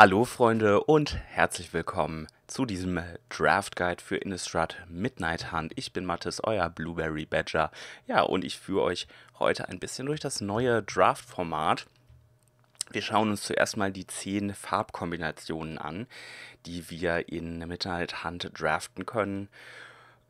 Hallo Freunde und herzlich willkommen zu diesem Draft Guide für Innistrad Midnight Hunt. Ich bin Mathis, euer Blueberry Badger. Ja, und ich führe euch heute ein bisschen durch das neue Draft-Format. Wir schauen uns zuerst mal die 10 Farbkombinationen an, die wir in Midnight Hunt draften können.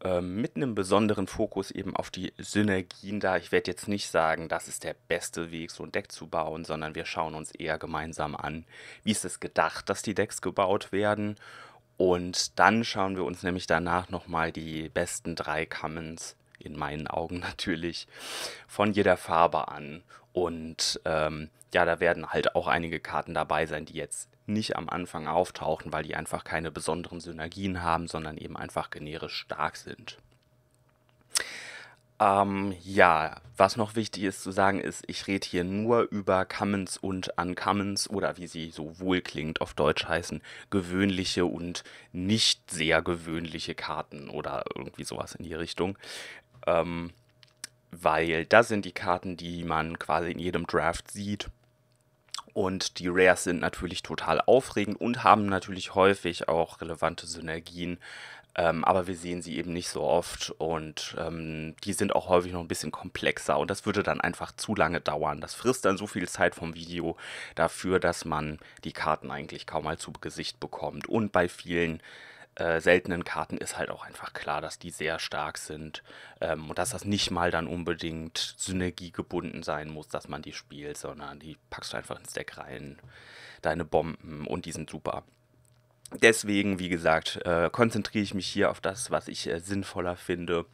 Ähm, mit einem besonderen Fokus eben auf die Synergien da. Ich werde jetzt nicht sagen, das ist der beste Weg, so ein Deck zu bauen, sondern wir schauen uns eher gemeinsam an, wie ist es gedacht, dass die Decks gebaut werden. Und dann schauen wir uns nämlich danach nochmal die besten drei Commons, in meinen Augen natürlich, von jeder Farbe an. Und ähm, ja, da werden halt auch einige Karten dabei sein, die jetzt nicht am Anfang auftauchen, weil die einfach keine besonderen Synergien haben, sondern eben einfach generisch stark sind. Ähm, ja, was noch wichtig ist zu sagen ist, ich rede hier nur über Commons und Uncommons oder wie sie so wohl klingt auf Deutsch heißen, gewöhnliche und nicht sehr gewöhnliche Karten oder irgendwie sowas in die Richtung. Ähm, weil das sind die Karten, die man quasi in jedem Draft sieht und die Rares sind natürlich total aufregend und haben natürlich häufig auch relevante Synergien. Ähm, aber wir sehen sie eben nicht so oft und ähm, die sind auch häufig noch ein bisschen komplexer. Und das würde dann einfach zu lange dauern. Das frisst dann so viel Zeit vom Video dafür, dass man die Karten eigentlich kaum mal zu Gesicht bekommt. Und bei vielen äh, seltenen Karten ist halt auch einfach klar, dass die sehr stark sind ähm, und dass das nicht mal dann unbedingt synergiegebunden sein muss, dass man die spielt, sondern die packst du einfach ins Deck rein, deine Bomben und die sind super. Deswegen, wie gesagt, äh, konzentriere ich mich hier auf das, was ich äh, sinnvoller finde.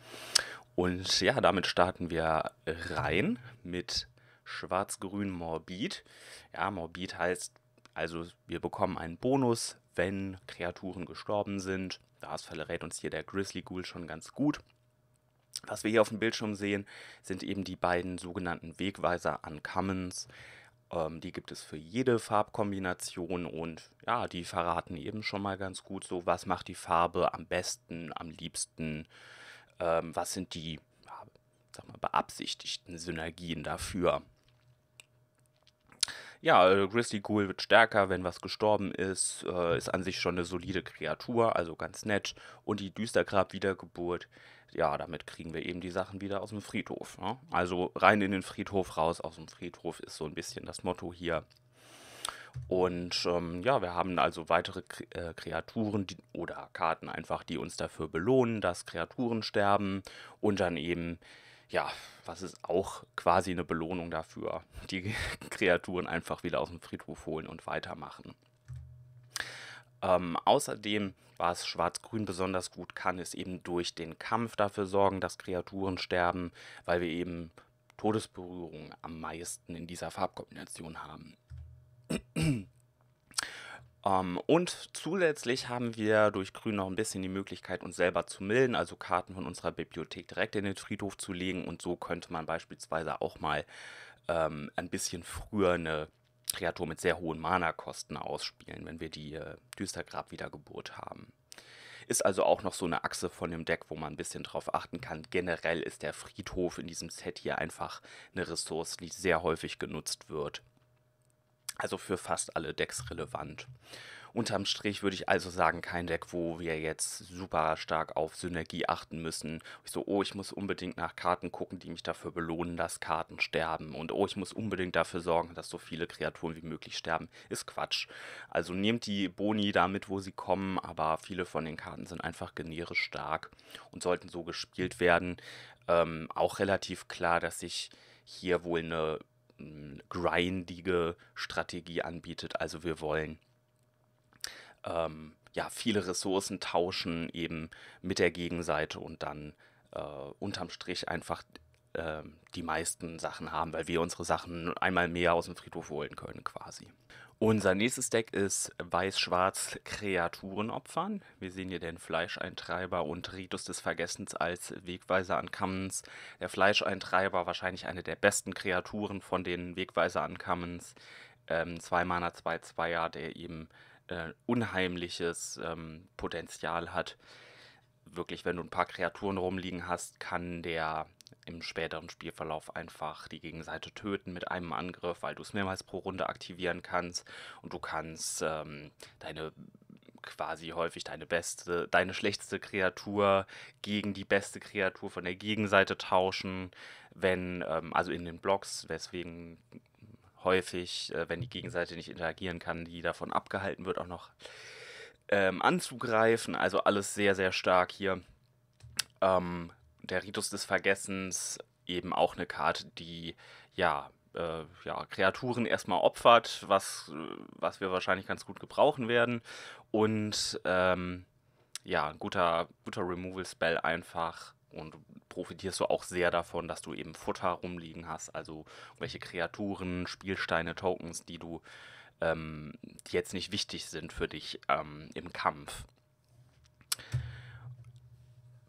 Und ja, damit starten wir rein mit Schwarz-Grün Morbid. Ja, Morbid heißt also, wir bekommen einen Bonus wenn Kreaturen gestorben sind. Das verrät uns hier der Grizzly Ghoul schon ganz gut. Was wir hier auf dem Bildschirm sehen, sind eben die beiden sogenannten Wegweiser an Commons. Ähm, die gibt es für jede Farbkombination und ja, die verraten eben schon mal ganz gut so, was macht die Farbe am besten, am liebsten, ähm, was sind die ja, sag mal, beabsichtigten Synergien dafür. Ja, äh, Grizzly Ghoul wird stärker, wenn was gestorben ist, äh, ist an sich schon eine solide Kreatur, also ganz nett. Und die Düstergrab-Wiedergeburt, ja, damit kriegen wir eben die Sachen wieder aus dem Friedhof. Ne? Also rein in den Friedhof, raus aus dem Friedhof ist so ein bisschen das Motto hier. Und ähm, ja, wir haben also weitere äh, Kreaturen die, oder Karten einfach, die uns dafür belohnen, dass Kreaturen sterben und dann eben ja, was ist auch quasi eine Belohnung dafür, die Kreaturen einfach wieder aus dem Friedhof holen und weitermachen. Ähm, außerdem, was Schwarz-Grün besonders gut kann, ist eben durch den Kampf dafür sorgen, dass Kreaturen sterben, weil wir eben Todesberührungen am meisten in dieser Farbkombination haben. Um, ähm, und zusätzlich haben wir durch Grün noch ein bisschen die Möglichkeit, uns selber zu milden, also Karten von unserer Bibliothek direkt in den Friedhof zu legen. Und so könnte man beispielsweise auch mal ähm, ein bisschen früher eine Kreatur mit sehr hohen Mana-Kosten ausspielen, wenn wir die äh, Düstergrab-Wiedergeburt haben. Ist also auch noch so eine Achse von dem Deck, wo man ein bisschen drauf achten kann. Generell ist der Friedhof in diesem Set hier einfach eine Ressource, die sehr häufig genutzt wird. Also für fast alle Decks relevant. Unterm Strich würde ich also sagen, kein Deck, wo wir jetzt super stark auf Synergie achten müssen. Ich so, oh, ich muss unbedingt nach Karten gucken, die mich dafür belohnen, dass Karten sterben. Und oh, ich muss unbedingt dafür sorgen, dass so viele Kreaturen wie möglich sterben. Ist Quatsch. Also nehmt die Boni damit, wo sie kommen, aber viele von den Karten sind einfach generisch stark und sollten so gespielt werden. Ähm, auch relativ klar, dass ich hier wohl eine grindige Strategie anbietet. Also wir wollen ähm, ja viele Ressourcen tauschen eben mit der Gegenseite und dann äh, unterm Strich einfach äh, die meisten Sachen haben, weil wir unsere Sachen einmal mehr aus dem Friedhof holen können quasi. Unser nächstes Deck ist Weiß-Schwarz Kreaturenopfern. Wir sehen hier den Fleischeintreiber und Ritus des Vergessens als Wegweiser an Commons. Der Fleischeintreiber wahrscheinlich eine der besten Kreaturen von den Wegweiser an Commons. Ähm, zwei Mana, zwei Zweier, der eben äh, unheimliches ähm, Potenzial hat. Wirklich, wenn du ein paar Kreaturen rumliegen hast, kann der im späteren Spielverlauf einfach die Gegenseite töten mit einem Angriff, weil du es mehrmals pro Runde aktivieren kannst und du kannst ähm, deine quasi häufig deine beste, deine schlechteste Kreatur gegen die beste Kreatur von der Gegenseite tauschen, wenn, ähm, also in den Blocks, weswegen häufig, äh, wenn die Gegenseite nicht interagieren kann, die davon abgehalten wird, auch noch ähm, anzugreifen. Also alles sehr, sehr stark hier. Ähm, der Ritus des Vergessens eben auch eine Karte, die ja, äh, ja Kreaturen erstmal opfert, was, was wir wahrscheinlich ganz gut gebrauchen werden. Und ähm, ja, ein guter, guter Removal-Spell einfach. Und profitierst du auch sehr davon, dass du eben Futter rumliegen hast, also welche Kreaturen, Spielsteine, Tokens, die du, ähm, die jetzt nicht wichtig sind für dich ähm, im Kampf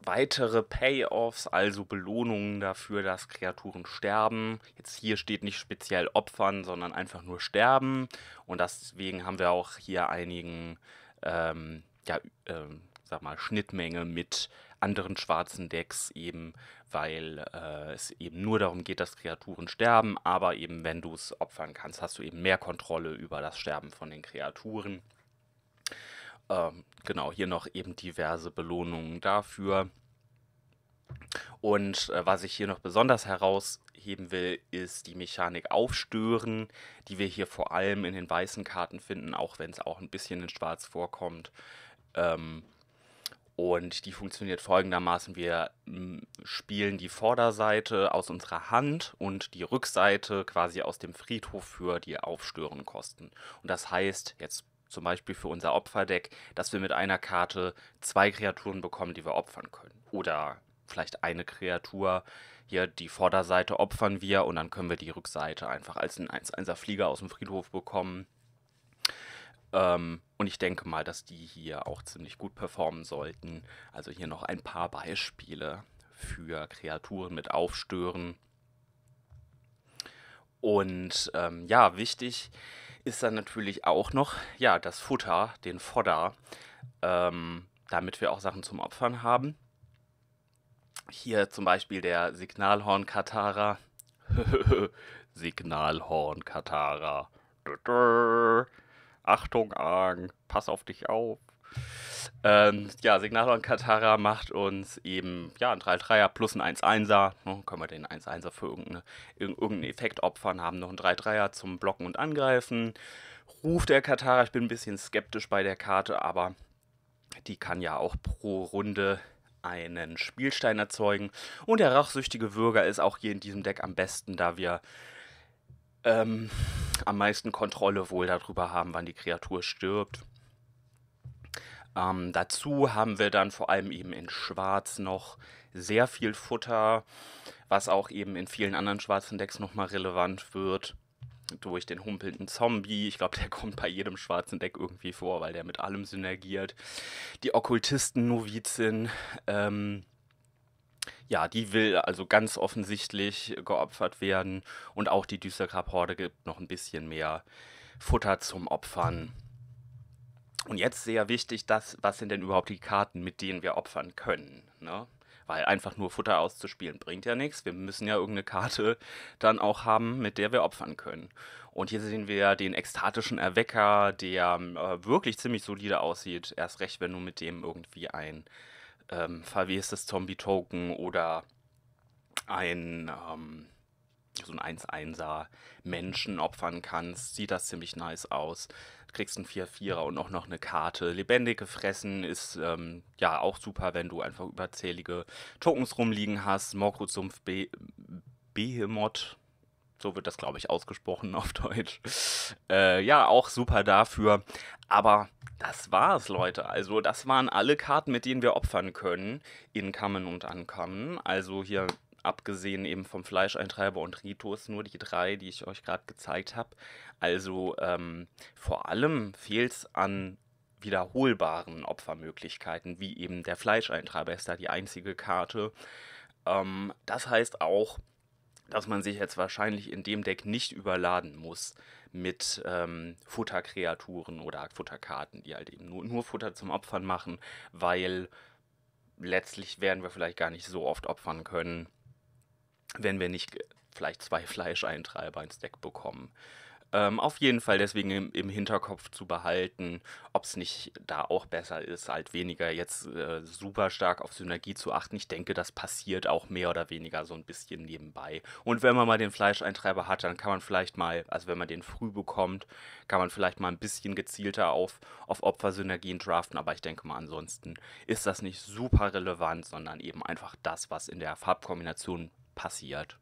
weitere Payoffs, also Belohnungen dafür, dass Kreaturen sterben. Jetzt hier steht nicht speziell opfern, sondern einfach nur sterben. Und deswegen haben wir auch hier einigen, ähm, ja, ähm, sag mal, Schnittmenge mit anderen schwarzen Decks, eben weil äh, es eben nur darum geht, dass Kreaturen sterben, aber eben wenn du es opfern kannst, hast du eben mehr Kontrolle über das Sterben von den Kreaturen ähm, genau, hier noch eben diverse Belohnungen dafür. Und äh, was ich hier noch besonders herausheben will, ist die Mechanik Aufstören, die wir hier vor allem in den weißen Karten finden, auch wenn es auch ein bisschen in Schwarz vorkommt. Ähm, und die funktioniert folgendermaßen. Wir spielen die Vorderseite aus unserer Hand und die Rückseite quasi aus dem Friedhof für die Aufstörenkosten. Und das heißt, jetzt zum Beispiel für unser Opferdeck, dass wir mit einer Karte zwei Kreaturen bekommen, die wir opfern können. Oder vielleicht eine Kreatur. Hier die Vorderseite opfern wir und dann können wir die Rückseite einfach als ein 1-1er Flieger aus dem Friedhof bekommen. Ähm, und ich denke mal, dass die hier auch ziemlich gut performen sollten. Also hier noch ein paar Beispiele für Kreaturen mit Aufstören. Und ähm, ja, wichtig ist, ist dann natürlich auch noch, ja, das Futter, den Fodder, ähm, damit wir auch Sachen zum Opfern haben. Hier zum Beispiel der Signalhorn-Katara. Signalhorn-Katara. Achtung, Argen, pass auf dich auf. Ähm, ja, Signal und Katara macht uns eben ja, ein 3-3er plus ein 1-1er. Ne, hm, können wir den 1-1er für irgendeine, irgendeinen Effekt opfern, haben noch ein 3-3er zum Blocken und Angreifen. Ruf der Katara, ich bin ein bisschen skeptisch bei der Karte, aber die kann ja auch pro Runde einen Spielstein erzeugen. Und der rachsüchtige Würger ist auch hier in diesem Deck am besten, da wir ähm, am meisten Kontrolle wohl darüber haben, wann die Kreatur stirbt. Ähm, dazu haben wir dann vor allem eben in Schwarz noch sehr viel Futter, was auch eben in vielen anderen schwarzen Decks nochmal relevant wird. Durch den humpelnden Zombie. Ich glaube, der kommt bei jedem schwarzen Deck irgendwie vor, weil der mit allem synergiert. Die Okkultisten-Novizin. Ähm, ja, die will also ganz offensichtlich geopfert werden. Und auch die Düstergrab-Horde gibt noch ein bisschen mehr Futter zum Opfern. Und jetzt sehr wichtig, das, was sind denn überhaupt die Karten, mit denen wir opfern können. Ne? Weil einfach nur Futter auszuspielen bringt ja nichts. Wir müssen ja irgendeine Karte dann auch haben, mit der wir opfern können. Und hier sehen wir den ekstatischen Erwecker, der ähm, äh, wirklich ziemlich solide aussieht. Erst recht, wenn du mit dem irgendwie ein ähm, verwestes Zombie-Token oder ein ähm, so ein 1-1er Menschen opfern kannst, sieht das ziemlich nice aus kriegst einen 4-4er und auch noch eine Karte. Lebendig gefressen ist ähm, ja auch super, wenn du einfach überzählige Tokens rumliegen hast. Mokrozumpf Be Behemoth, so wird das glaube ich ausgesprochen auf Deutsch. Äh, ja, auch super dafür. Aber das war's, Leute. Also, das waren alle Karten, mit denen wir opfern können. In Inkommen und Ankommen. Also hier abgesehen eben vom Fleischeintreiber und Ritus, nur die drei, die ich euch gerade gezeigt habe. Also ähm, vor allem fehlt es an wiederholbaren Opfermöglichkeiten, wie eben der Fleischeintreiber ist da die einzige Karte. Ähm, das heißt auch, dass man sich jetzt wahrscheinlich in dem Deck nicht überladen muss mit ähm, Futterkreaturen oder Futterkarten, die halt eben nur, nur Futter zum Opfern machen, weil letztlich werden wir vielleicht gar nicht so oft opfern können, wenn wir nicht äh, vielleicht zwei Fleischeintreiber ins Deck bekommen. Ähm, auf jeden Fall deswegen im, im Hinterkopf zu behalten, ob es nicht da auch besser ist, halt weniger jetzt äh, super stark auf Synergie zu achten. Ich denke, das passiert auch mehr oder weniger so ein bisschen nebenbei. Und wenn man mal den Fleischeintreiber hat, dann kann man vielleicht mal, also wenn man den früh bekommt, kann man vielleicht mal ein bisschen gezielter auf, auf Opfersynergien draften. Aber ich denke mal, ansonsten ist das nicht super relevant, sondern eben einfach das, was in der Farbkombination passiert.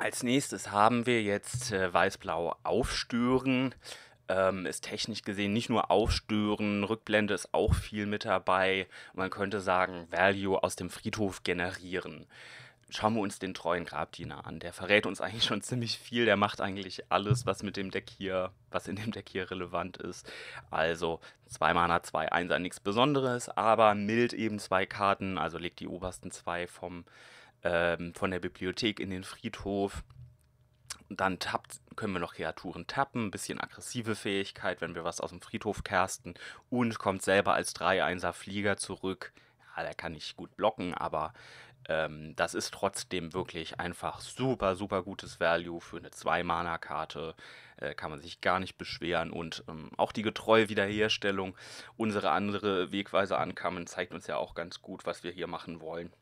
Als nächstes haben wir jetzt äh, Weiß-Blau aufstören. Ähm, ist technisch gesehen nicht nur aufstören, Rückblende ist auch viel mit dabei. Man könnte sagen, Value aus dem Friedhof generieren schauen wir uns den treuen Grabdiener an. Der verrät uns eigentlich schon ziemlich viel. Der macht eigentlich alles, was mit dem Deck hier, was in dem Deck hier relevant ist. Also zwei Mana, zwei Einser, nichts Besonderes, aber mild eben zwei Karten. Also legt die obersten zwei vom ähm, von der Bibliothek in den Friedhof. Und dann tappt, können wir noch Kreaturen tappen, ein bisschen aggressive Fähigkeit, wenn wir was aus dem Friedhof kersten und kommt selber als 3-1er Flieger zurück. Ja, der kann nicht gut blocken, aber ähm, das ist trotzdem wirklich einfach super, super gutes Value für eine 2-Mana-Karte. Äh, kann man sich gar nicht beschweren. Und ähm, auch die getreue Wiederherstellung, unsere andere Wegweise ankamen, zeigt uns ja auch ganz gut, was wir hier machen wollen.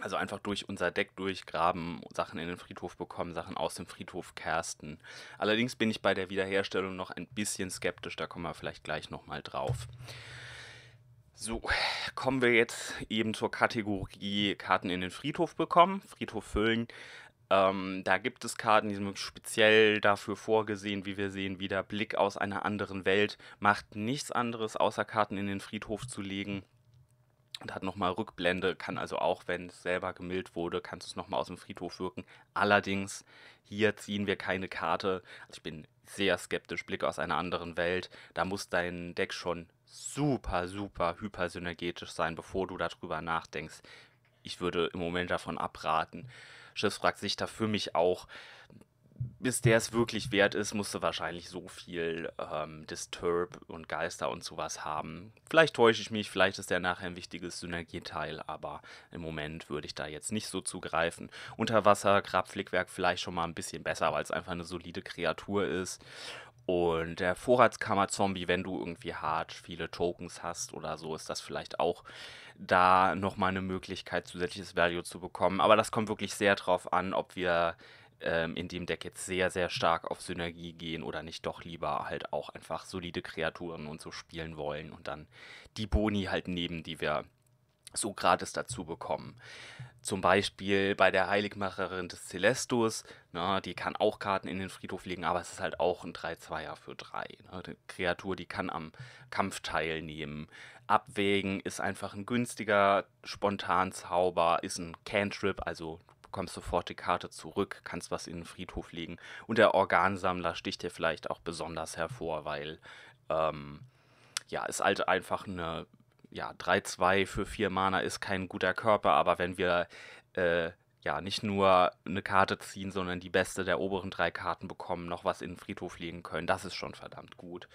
Also einfach durch unser Deck durchgraben, Sachen in den Friedhof bekommen, Sachen aus dem Friedhof kersten. Allerdings bin ich bei der Wiederherstellung noch ein bisschen skeptisch, da kommen wir vielleicht gleich nochmal drauf. So, kommen wir jetzt eben zur Kategorie Karten in den Friedhof bekommen, Friedhof füllen. Ähm, da gibt es Karten, die sind wirklich speziell dafür vorgesehen, wie wir sehen, wieder Blick aus einer anderen Welt, macht nichts anderes, außer Karten in den Friedhof zu legen und hat nochmal Rückblende, kann also auch, wenn es selber gemillt wurde, kannst du es nochmal aus dem Friedhof wirken. Allerdings, hier ziehen wir keine Karte. Also ich bin sehr skeptisch, Blick aus einer anderen Welt. Da muss dein Deck schon super, super hypersynergetisch sein, bevor du darüber nachdenkst. Ich würde im Moment davon abraten. Schiff fragt sich da für mich auch bis der es wirklich wert ist, musst du wahrscheinlich so viel ähm, Disturb und Geister und sowas haben. Vielleicht täusche ich mich, vielleicht ist der nachher ein wichtiges Synergieteil, aber im Moment würde ich da jetzt nicht so zugreifen. Unterwasser, Grabflickwerk vielleicht schon mal ein bisschen besser, weil es einfach eine solide Kreatur ist. Und der Vorratskammer-Zombie, wenn du irgendwie hart viele Tokens hast oder so, ist das vielleicht auch da nochmal eine Möglichkeit, zusätzliches Value zu bekommen. Aber das kommt wirklich sehr drauf an, ob wir ähm, in dem Deck jetzt sehr, sehr stark auf Synergie gehen oder nicht doch lieber halt auch einfach solide Kreaturen und so spielen wollen und dann die Boni halt nehmen, die wir so gratis dazu bekommen. Zum Beispiel bei der Heiligmacherin des Celestus, na, ne, die kann auch Karten in den Friedhof legen, aber es ist halt auch ein 3-2er für 3. Ne? Die Kreatur, die kann am Kampf teilnehmen. Abwägen ist einfach ein günstiger Spontanzauber, ist ein Cantrip, also du bekommst sofort die Karte zurück, kannst was in den Friedhof legen. Und der Organsammler sticht dir vielleicht auch besonders hervor, weil ähm, ja, ist halt einfach eine, ja, 3-2 für 4 Mana ist kein guter Körper, aber wenn wir äh, ja, nicht nur eine Karte ziehen, sondern die beste der oberen drei Karten bekommen, noch was in den Friedhof legen können. Das ist schon verdammt gut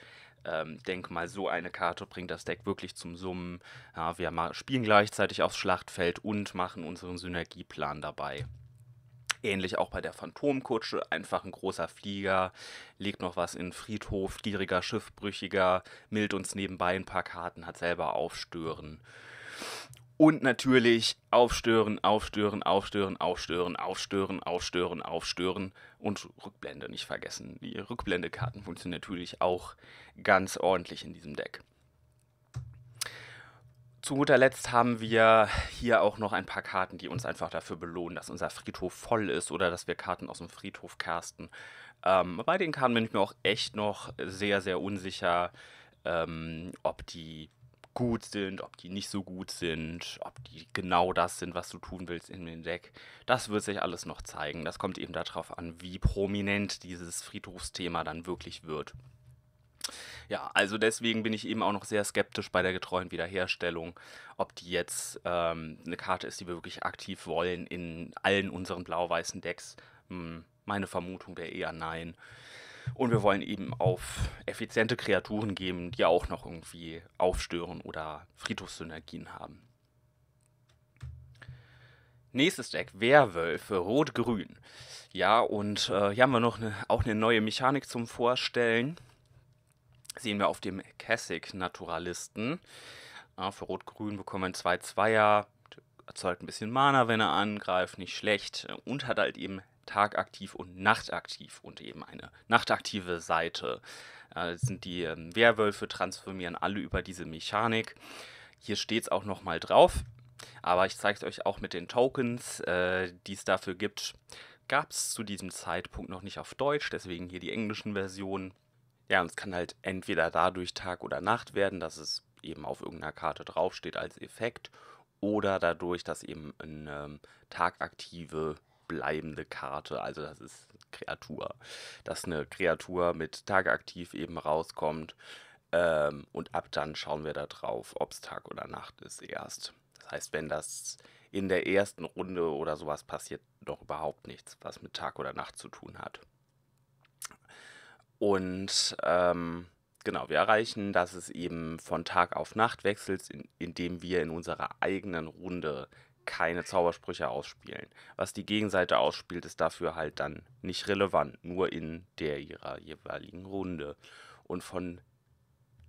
ähm, denke mal, so eine Karte bringt das Deck wirklich zum Summen. Ja, wir spielen gleichzeitig aufs Schlachtfeld und machen unseren Synergieplan dabei. Ähnlich auch bei der Phantomkutsche, einfach ein großer Flieger, legt noch was in Friedhof, gieriger, schiffbrüchiger, mild uns nebenbei ein paar Karten, hat selber Aufstören. Und natürlich aufstören, aufstören, aufstören, aufstören, aufstören, aufstören, aufstören und Rückblende nicht vergessen. Die Rückblendekarten funktionieren natürlich auch ganz ordentlich in diesem Deck. Zu guter Letzt haben wir hier auch noch ein paar Karten, die uns einfach dafür belohnen, dass unser Friedhof voll ist oder dass wir Karten aus dem Friedhof kersten. Ähm, bei den Karten bin ich mir auch echt noch sehr, sehr unsicher, ähm, ob die gut sind, ob die nicht so gut sind, ob die genau das sind, was du tun willst in dem Deck. Das wird sich alles noch zeigen. Das kommt eben darauf an, wie prominent dieses Friedhofsthema dann wirklich wird. Ja, also deswegen bin ich eben auch noch sehr skeptisch bei der getreuen Wiederherstellung, ob die jetzt ähm, eine Karte ist, die wir wirklich aktiv wollen in allen unseren blau-weißen Decks. Hm, meine Vermutung wäre eher nein. Und wir wollen eben auf effiziente Kreaturen geben, die auch noch irgendwie aufstören oder Friedhofssynergien haben. Nächstes Deck, Werwölfe, Rot-Grün. Ja, und äh, hier haben wir noch eine, auch eine neue Mechanik zum Vorstellen. Sehen wir auf dem Cassic-Naturalisten. Ja, für Rot-Grün bekommen wir einen 2 zwei er erzeugt ein bisschen Mana, wenn er angreift, nicht schlecht. Und hat halt eben tagaktiv und nachtaktiv und eben eine nachtaktive Seite. Äh, sind die ähm, Werwölfe, transformieren alle über diese Mechanik. Hier steht es auch nochmal drauf, aber ich zeige es euch auch mit den Tokens, äh, die es dafür gibt. Gab es zu diesem Zeitpunkt noch nicht auf Deutsch, deswegen hier die englischen Versionen. Ja, und es kann halt entweder dadurch Tag oder Nacht werden, dass es eben auf irgendeiner Karte draufsteht als Effekt, oder dadurch, dass eben eine ähm, tagaktive bleibende Karte. Also das ist Kreatur. Dass eine Kreatur mit Tageaktiv eben rauskommt. Ähm, und ab dann schauen wir da drauf, ob es Tag oder Nacht ist erst. Das heißt, wenn das in der ersten Runde oder sowas passiert, doch überhaupt nichts, was mit Tag oder Nacht zu tun hat. Und ähm, genau, wir erreichen, dass es eben von Tag auf Nacht wechselt, in, indem wir in unserer eigenen Runde keine Zaubersprüche ausspielen. Was die Gegenseite ausspielt, ist dafür halt dann nicht relevant, nur in der ihrer jeweiligen Runde. Und von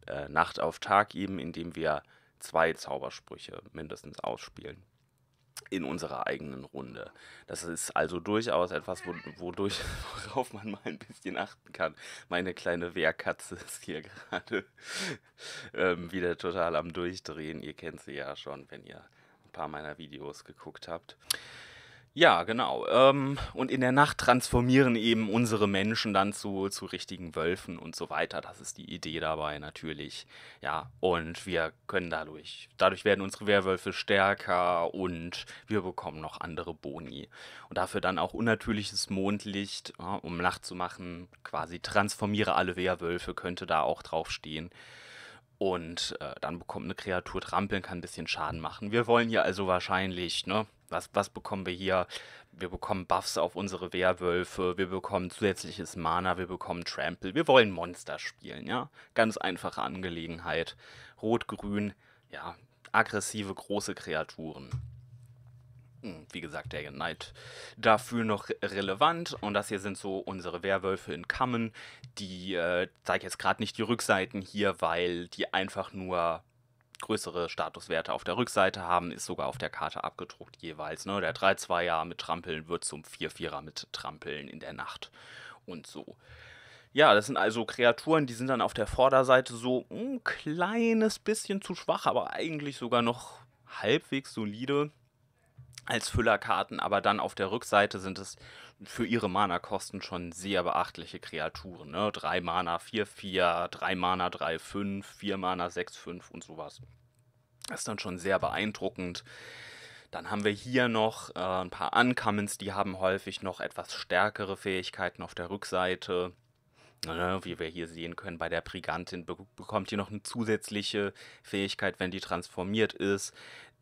äh, Nacht auf Tag eben, indem wir zwei Zaubersprüche mindestens ausspielen in unserer eigenen Runde. Das ist also durchaus etwas, wodurch, worauf man mal ein bisschen achten kann. Meine kleine Wehrkatze ist hier gerade ähm, wieder total am Durchdrehen. Ihr kennt sie ja schon, wenn ihr paar meiner Videos geguckt habt. Ja, genau. Ähm, und in der Nacht transformieren eben unsere Menschen dann zu, zu richtigen Wölfen und so weiter. Das ist die Idee dabei natürlich. Ja, und wir können dadurch, dadurch werden unsere Werwölfe stärker und wir bekommen noch andere Boni. Und dafür dann auch unnatürliches Mondlicht, ja, um Nacht zu machen. Quasi transformiere alle Werwölfe könnte da auch draufstehen. stehen und äh, dann bekommt eine Kreatur trampeln, kann ein bisschen Schaden machen. Wir wollen hier also wahrscheinlich, ne? Was, was bekommen wir hier? Wir bekommen Buffs auf unsere Wehrwölfe, wir bekommen zusätzliches Mana, wir bekommen Trample. Wir wollen Monster spielen, ja? Ganz einfache Angelegenheit. Rot-Grün, ja, aggressive große Kreaturen. Hm, wie gesagt, der Knight dafür noch relevant. Und das hier sind so unsere Werwölfe in Kammen. Die äh, zeige jetzt gerade nicht die Rückseiten hier, weil die einfach nur größere Statuswerte auf der Rückseite haben, ist sogar auf der Karte abgedruckt jeweils. Ne? Der 3-2er mit Trampeln wird zum 4-4er mit Trampeln in der Nacht und so. Ja, das sind also Kreaturen, die sind dann auf der Vorderseite so ein kleines bisschen zu schwach, aber eigentlich sogar noch halbwegs solide als Füllerkarten, aber dann auf der Rückseite sind es für ihre Mana-Kosten schon sehr beachtliche Kreaturen. Ne? 3 Mana 4, 4, 3 Mana 3, 5, 4 Mana 6, 5 und sowas. Das ist dann schon sehr beeindruckend. Dann haben wir hier noch äh, ein paar Uncommons, die haben häufig noch etwas stärkere Fähigkeiten auf der Rückseite. Ne, wie wir hier sehen können, bei der Brigantin be bekommt ihr noch eine zusätzliche Fähigkeit, wenn die transformiert ist.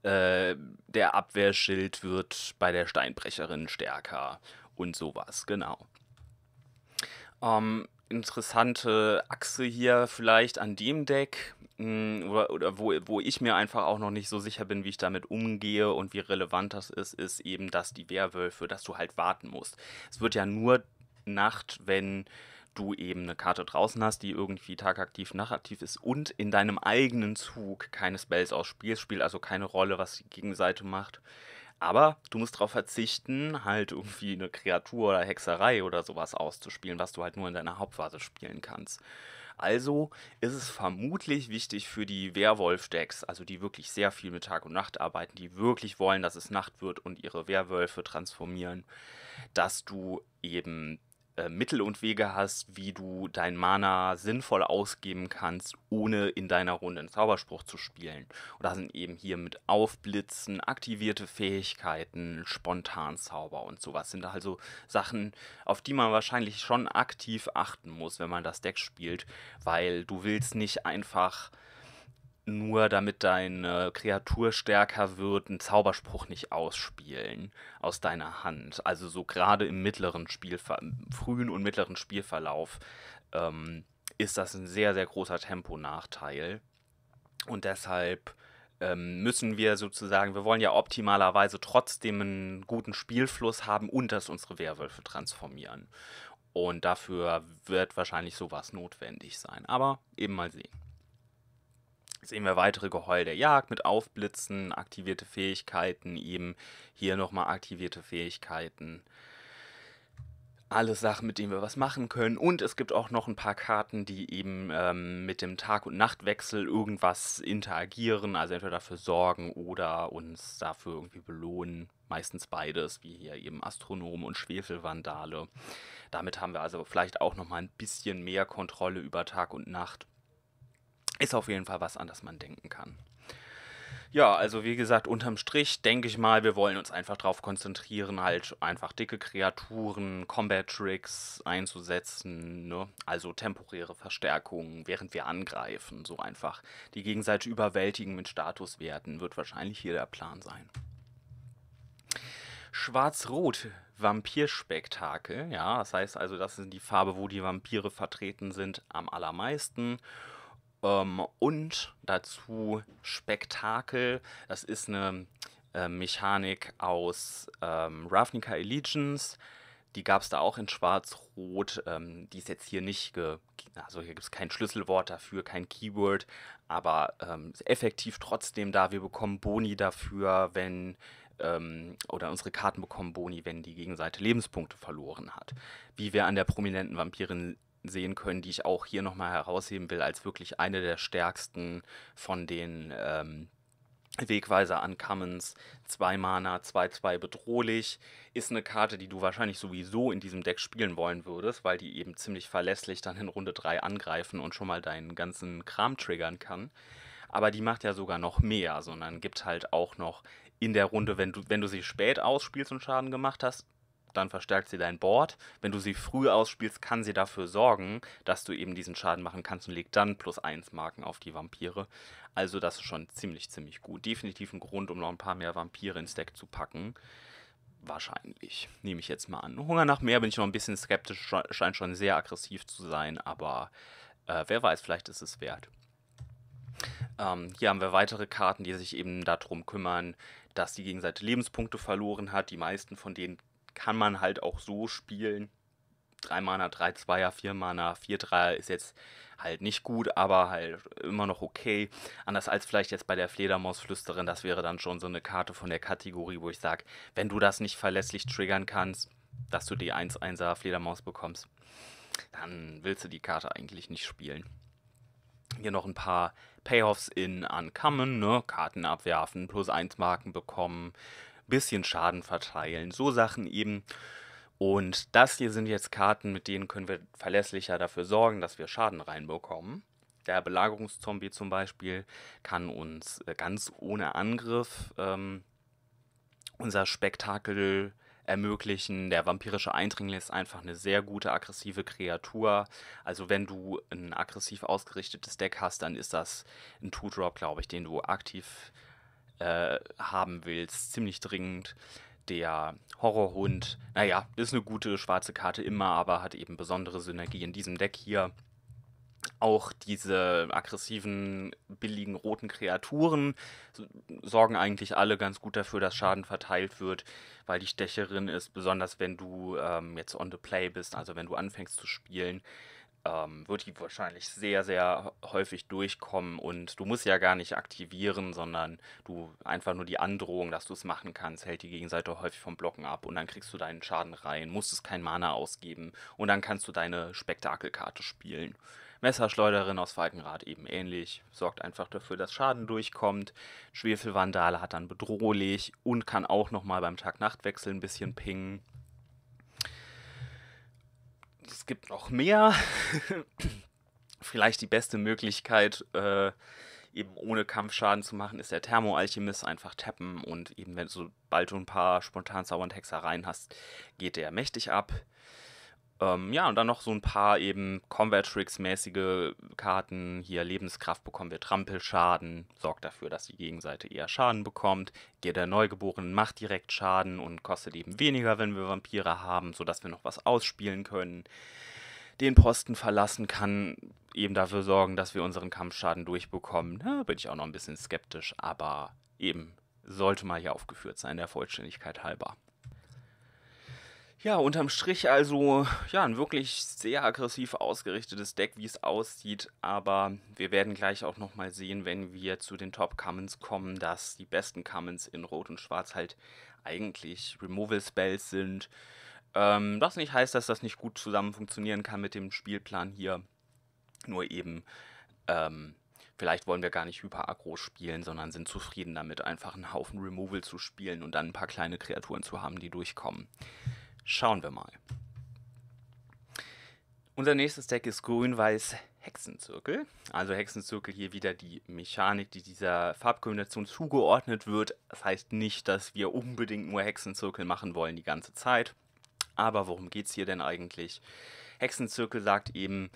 Äh, der Abwehrschild wird bei der Steinbrecherin stärker und sowas, genau. Ähm, interessante Achse hier vielleicht an dem Deck mh, mm, oder, oder wo, wo ich mir einfach auch noch nicht so sicher bin, wie ich damit umgehe und wie relevant das ist, ist eben, dass die Werwölfe, dass du halt warten musst. Es wird ja nur Nacht, wenn du eben eine Karte draußen hast, die irgendwie tagaktiv, nachaktiv ist und in deinem eigenen Zug keine Spells ausspielst, spielt also keine Rolle, was die Gegenseite macht. Aber du musst darauf verzichten, halt irgendwie eine Kreatur oder Hexerei oder sowas auszuspielen, was du halt nur in deiner Hauptphase spielen kannst. Also ist es vermutlich wichtig für die Werwolf-Decks, also die wirklich sehr viel mit Tag und Nacht arbeiten, die wirklich wollen, dass es Nacht wird und ihre Werwölfe transformieren, dass du eben äh, Mittel und Wege hast, wie du dein Mana sinnvoll ausgeben kannst, ohne in deiner Runde einen Zauberspruch zu spielen. Und da sind eben hier mit Aufblitzen, aktivierte Fähigkeiten, Spontanzauber und sowas. Sind also Sachen, auf die man wahrscheinlich schon aktiv achten muss, wenn man das Deck spielt, weil du willst nicht einfach nur damit deine Kreatur stärker wird, einen Zauberspruch nicht ausspielen aus deiner Hand. Also so gerade im mittleren Spielver frühen und mittleren Spielverlauf ähm, ist das ein sehr, sehr großer Temponachteil. Und deshalb ähm, müssen wir sozusagen, wir wollen ja optimalerweise trotzdem einen guten Spielfluss haben und dass unsere Werwölfe transformieren. Und dafür wird wahrscheinlich sowas notwendig sein. Aber eben mal sehen sehen wir weitere Geheul der Jagd mit Aufblitzen, aktivierte Fähigkeiten, eben hier nochmal aktivierte Fähigkeiten. Alle Sachen, mit denen wir was machen können. Und es gibt auch noch ein paar Karten, die eben ähm, mit dem Tag- und Nachtwechsel irgendwas interagieren, also entweder dafür sorgen oder uns dafür irgendwie belohnen. Meistens beides, wie hier eben Astronomen und Schwefelvandale. Damit haben wir also vielleicht auch nochmal ein bisschen mehr Kontrolle über Tag und Nacht. Ist auf jeden Fall was, an das man denken kann. Ja, also wie gesagt, unterm Strich denke ich mal, wir wollen uns einfach darauf konzentrieren, halt einfach dicke Kreaturen, Combat-Tricks einzusetzen, ne? also temporäre Verstärkungen, während wir angreifen, so einfach. Die gegenseitig überwältigen mit Statuswerten wird wahrscheinlich hier der Plan sein. Schwarz-Rot, Vampirspektakel, ja, das heißt also, das ist die Farbe, wo die Vampire vertreten sind, am allermeisten. Ähm, und dazu Spektakel. Das ist eine äh, Mechanik aus ähm, Ravnica Allegiance. Die gab es da auch in Schwarz-Rot. Ähm, die ist jetzt hier nicht, also hier gibt es kein Schlüsselwort dafür, kein Keyword, aber ähm, ist effektiv trotzdem da. Wir bekommen Boni dafür, wenn, ähm, oder unsere Karten bekommen Boni, wenn die Gegenseite Lebenspunkte verloren hat. Wie wir an der prominenten Vampirin sehen können, die ich auch hier nochmal herausheben will, als wirklich eine der stärksten von den ähm, Wegweiser an Commons, 2 Mana, 2-2 bedrohlich, ist eine Karte, die du wahrscheinlich sowieso in diesem Deck spielen wollen würdest, weil die eben ziemlich verlässlich dann in Runde 3 angreifen und schon mal deinen ganzen Kram triggern kann. Aber die macht ja sogar noch mehr, sondern gibt halt auch noch in der Runde, wenn du, wenn du sie spät ausspielst und Schaden gemacht hast, dann verstärkt sie dein Board. Wenn du sie früh ausspielst, kann sie dafür sorgen, dass du eben diesen Schaden machen kannst und legt dann plus 1 Marken auf die Vampire. Also das ist schon ziemlich, ziemlich gut. Definitiv ein Grund, um noch ein paar mehr Vampire ins Deck zu packen. Wahrscheinlich, nehme ich jetzt mal an. Hunger nach mehr bin ich noch ein bisschen skeptisch, scheint schon sehr aggressiv zu sein, aber äh, wer weiß, vielleicht ist es wert. Ähm, hier haben wir weitere Karten, die sich eben darum kümmern, dass die Gegenseite Lebenspunkte verloren hat. Die meisten von denen kann man halt auch so spielen. 3 Mana, 3 Zweier, 4 Mana, 4 Dreier ist jetzt halt nicht gut, aber halt immer noch okay. Anders als vielleicht jetzt bei der Fledermausflüsterin, das wäre dann schon so eine Karte von der Kategorie, wo ich sage, wenn du das nicht verlässlich triggern kannst, dass du die 1-1er Fledermaus bekommst, dann willst du die Karte eigentlich nicht spielen. Hier noch ein paar Payoffs in Uncommon, ne? Karten abwerfen, plus 1 Marken bekommen, bisschen Schaden verteilen. So Sachen eben. Und das hier sind jetzt Karten, mit denen können wir verlässlicher dafür sorgen, dass wir Schaden reinbekommen. Der Belagerungszombie zum Beispiel kann uns äh, ganz ohne Angriff ähm, unser Spektakel ermöglichen. Der vampirische Eindringling ist einfach eine sehr gute aggressive Kreatur. Also wenn du ein aggressiv ausgerichtetes Deck hast, dann ist das ein Two-Drop, glaube ich, den du aktiv äh, haben willst, ziemlich dringend. Der Horrorhund, naja, ist eine gute schwarze Karte immer, aber hat eben besondere Synergie in diesem Deck hier. Auch diese aggressiven, billigen roten Kreaturen sorgen eigentlich alle ganz gut dafür, dass Schaden verteilt wird, weil die Stecherin ist, besonders wenn du ähm, jetzt on the play bist, also wenn du anfängst zu spielen, ähm, wird die wahrscheinlich sehr, sehr häufig durchkommen und du musst ja gar nicht aktivieren, sondern du einfach nur die Androhung, dass du es machen kannst, hält die Gegenseite häufig vom Blocken ab und dann kriegst du deinen Schaden rein, musst es kein Mana ausgeben und dann kannst du deine Spektakelkarte spielen. Messerschleuderin aus Falkenrad eben ähnlich, sorgt einfach dafür, dass Schaden durchkommt. Schwefelvandale hat dann bedrohlich und kann auch nochmal beim Tag-Nacht-Wechsel ein bisschen pingen es gibt noch mehr. Vielleicht die beste Möglichkeit, äh, eben ohne Kampfschaden zu machen, ist der Thermoalchemist einfach tappen und eben, wenn sobald du ein paar spontan zaubernd Hexereien hast, geht der mächtig ab. Ähm, ja, und dann noch so ein paar eben Combat-Tricks-mäßige Karten. Hier Lebenskraft bekommen wir Trampelschaden, sorgt dafür, dass die Gegenseite eher Schaden bekommt. Geht der Neugeborenen macht direkt Schaden und kostet eben weniger, wenn wir Vampire haben, sodass wir noch was ausspielen können. Den Posten verlassen kann eben dafür sorgen, dass wir unseren Kampfschaden durchbekommen. Da bin ich auch noch ein bisschen skeptisch, aber eben sollte mal hier aufgeführt sein, der Vollständigkeit halber. Ja, unterm Strich also ja, ein wirklich sehr aggressiv ausgerichtetes Deck, wie es aussieht. Aber wir werden gleich auch nochmal sehen, wenn wir zu den Top Commons kommen, dass die besten Commons in Rot und Schwarz halt eigentlich Removal Spells sind. Ähm, was nicht heißt, dass das nicht gut zusammen funktionieren kann mit dem Spielplan hier. Nur eben, ähm, vielleicht wollen wir gar nicht hyper aggro spielen, sondern sind zufrieden damit, einfach einen Haufen Removal zu spielen und dann ein paar kleine Kreaturen zu haben, die durchkommen. Schauen wir mal. Unser nächstes Deck ist grün-weiß Hexenzirkel. Also Hexenzirkel hier wieder die Mechanik, die dieser Farbkombination zugeordnet wird. Das heißt nicht, dass wir unbedingt nur Hexenzirkel machen wollen die ganze Zeit. Aber worum geht es hier denn eigentlich? Hexenzirkel sagt eben,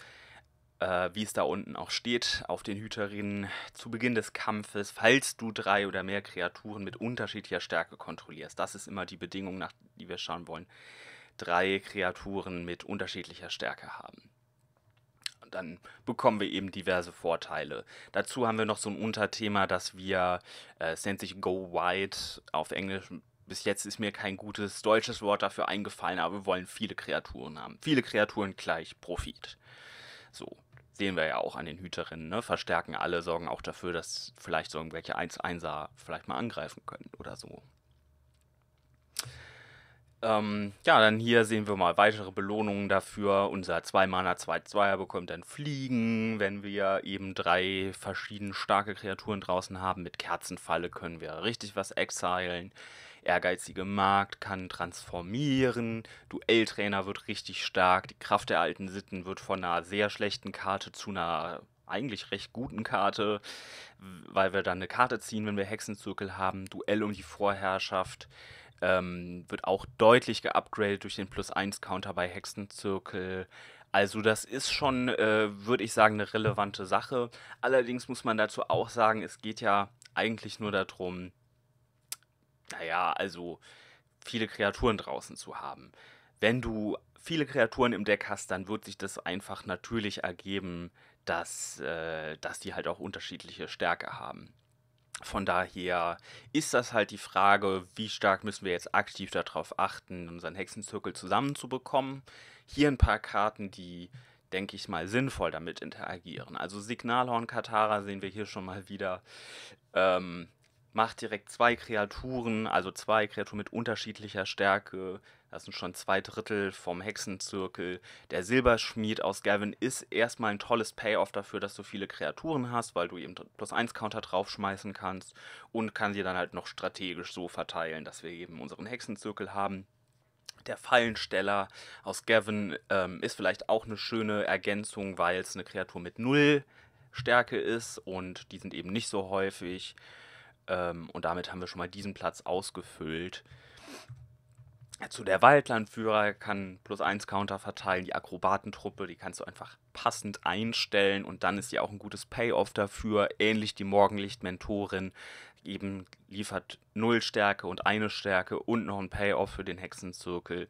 äh, wie es da unten auch steht, auf den Hüterinnen zu Beginn des Kampfes, falls du drei oder mehr Kreaturen mit unterschiedlicher Stärke kontrollierst. Das ist immer die Bedingung, nach die wir schauen wollen. Drei Kreaturen mit unterschiedlicher Stärke haben Und dann bekommen wir eben diverse Vorteile. Dazu haben wir noch so ein Unterthema, dass wir, äh, es nennt sich Go White auf Englisch. Bis jetzt ist mir kein gutes deutsches Wort dafür eingefallen, aber wir wollen viele Kreaturen haben. Viele Kreaturen gleich Profit. So, sehen wir ja auch an den Hüterinnen, ne? verstärken alle, sorgen auch dafür, dass vielleicht so irgendwelche 1-1er vielleicht mal angreifen können oder so. Ähm, ja, dann hier sehen wir mal weitere Belohnungen dafür. Unser 2 Mana 2 2 er bekommt dann Fliegen. Wenn wir eben drei verschieden starke Kreaturen draußen haben mit Kerzenfalle, können wir richtig was exilen ehrgeizige Markt kann transformieren, Duelltrainer wird richtig stark, die Kraft der alten Sitten wird von einer sehr schlechten Karte zu einer eigentlich recht guten Karte, weil wir dann eine Karte ziehen, wenn wir Hexenzirkel haben, Duell um die Vorherrschaft. Ähm, wird auch deutlich geupgradet durch den Plus-1-Counter bei Hexenzirkel. Also das ist schon, äh, würde ich sagen, eine relevante Sache. Allerdings muss man dazu auch sagen, es geht ja eigentlich nur darum, naja, also viele Kreaturen draußen zu haben. Wenn du viele Kreaturen im Deck hast, dann wird sich das einfach natürlich ergeben, dass, äh, dass die halt auch unterschiedliche Stärke haben. Von daher ist das halt die Frage, wie stark müssen wir jetzt aktiv darauf achten, unseren Hexenzirkel zusammenzubekommen. Hier ein paar Karten, die, denke ich mal, sinnvoll damit interagieren. Also Signalhorn Katara sehen wir hier schon mal wieder. Ähm, macht direkt zwei Kreaturen, also zwei Kreaturen mit unterschiedlicher Stärke. Das sind schon zwei Drittel vom Hexenzirkel. Der Silberschmied aus Gavin ist erstmal ein tolles Payoff dafür, dass du viele Kreaturen hast, weil du eben plus 1 Counter draufschmeißen kannst und kann sie dann halt noch strategisch so verteilen, dass wir eben unseren Hexenzirkel haben. Der Fallensteller aus Gavin ähm, ist vielleicht auch eine schöne Ergänzung, weil es eine Kreatur mit null Stärke ist und die sind eben nicht so häufig. Ähm, und damit haben wir schon mal diesen Platz ausgefüllt. Zu der Waldlandführer kann plus 1 Counter verteilen, die Akrobatentruppe, die kannst du einfach passend einstellen und dann ist die auch ein gutes Payoff dafür. Ähnlich die Morgenlicht-Mentorin, eben liefert 0 Stärke und eine Stärke und noch ein Payoff für den Hexenzirkel.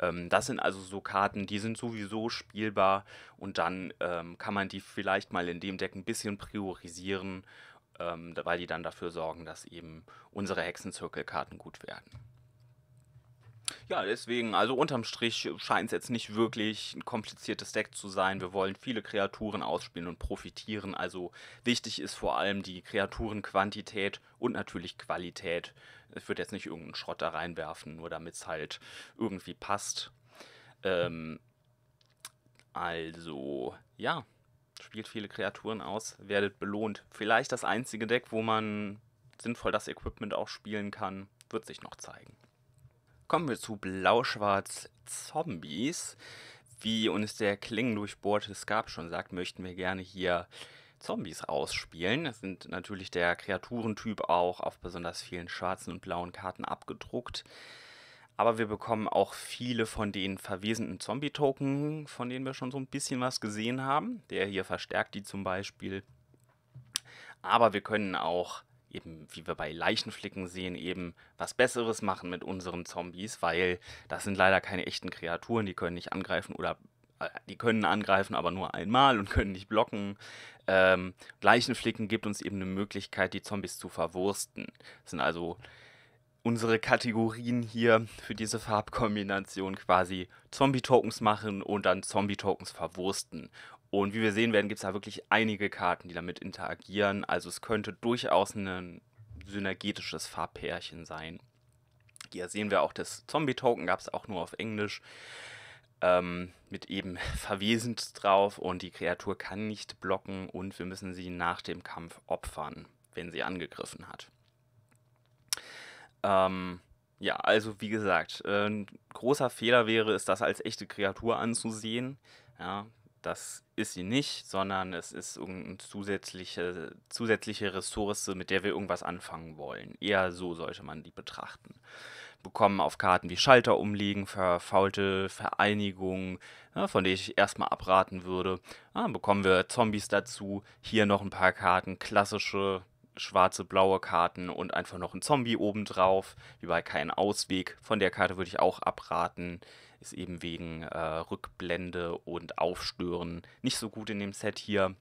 Ähm, das sind also so Karten, die sind sowieso spielbar und dann ähm, kann man die vielleicht mal in dem Deck ein bisschen priorisieren ähm, weil die dann dafür sorgen, dass eben unsere Hexenzirkelkarten gut werden. Ja, deswegen, also unterm Strich scheint es jetzt nicht wirklich ein kompliziertes Deck zu sein. Wir wollen viele Kreaturen ausspielen und profitieren. Also wichtig ist vor allem die Kreaturenquantität und natürlich Qualität. Ich würde jetzt nicht irgendeinen Schrott da reinwerfen, nur damit es halt irgendwie passt. Ähm, also, ja, Spielt viele Kreaturen aus, werdet belohnt. Vielleicht das einzige Deck, wo man sinnvoll das Equipment auch spielen kann, wird sich noch zeigen. Kommen wir zu Blau-Schwarz Zombies. Wie uns der klingendurchbohrte Scarp schon sagt, möchten wir gerne hier Zombies ausspielen. Das sind natürlich der Kreaturentyp auch auf besonders vielen schwarzen und blauen Karten abgedruckt. Aber wir bekommen auch viele von den verwesenden Zombie-Token, von denen wir schon so ein bisschen was gesehen haben. Der hier verstärkt die zum Beispiel. Aber wir können auch, eben wie wir bei Leichenflicken sehen, eben was Besseres machen mit unseren Zombies, weil das sind leider keine echten Kreaturen, die können nicht angreifen oder äh, die können angreifen, aber nur einmal und können nicht blocken. Ähm, Leichenflicken gibt uns eben eine Möglichkeit, die Zombies zu verwursten. Das sind also unsere Kategorien hier für diese Farbkombination quasi Zombie-Tokens machen und dann Zombie-Tokens verwursten. Und wie wir sehen werden, gibt es da wirklich einige Karten, die damit interagieren. Also es könnte durchaus ein synergetisches Farbpärchen sein. Hier sehen wir auch das Zombie-Token, gab es auch nur auf Englisch. Ähm, mit eben verwesend drauf und die Kreatur kann nicht blocken und wir müssen sie nach dem Kampf opfern, wenn sie angegriffen hat. Ähm, ja, also wie gesagt, äh, ein großer Fehler wäre es, das als echte Kreatur anzusehen. Ja, das ist sie nicht, sondern es ist irgendeine zusätzliche, zusätzliche Ressource, mit der wir irgendwas anfangen wollen. Eher so sollte man die betrachten. Bekommen auf Karten wie Schalter umlegen, verfaulte Vereinigungen, ja, von denen ich erstmal abraten würde. Ja, ah, bekommen wir Zombies dazu. Hier noch ein paar Karten, klassische schwarze, blaue Karten und einfach noch ein Zombie obendrauf, wie bei Kein Ausweg. Von der Karte würde ich auch abraten. Ist eben wegen äh, Rückblende und Aufstören nicht so gut in dem Set hier.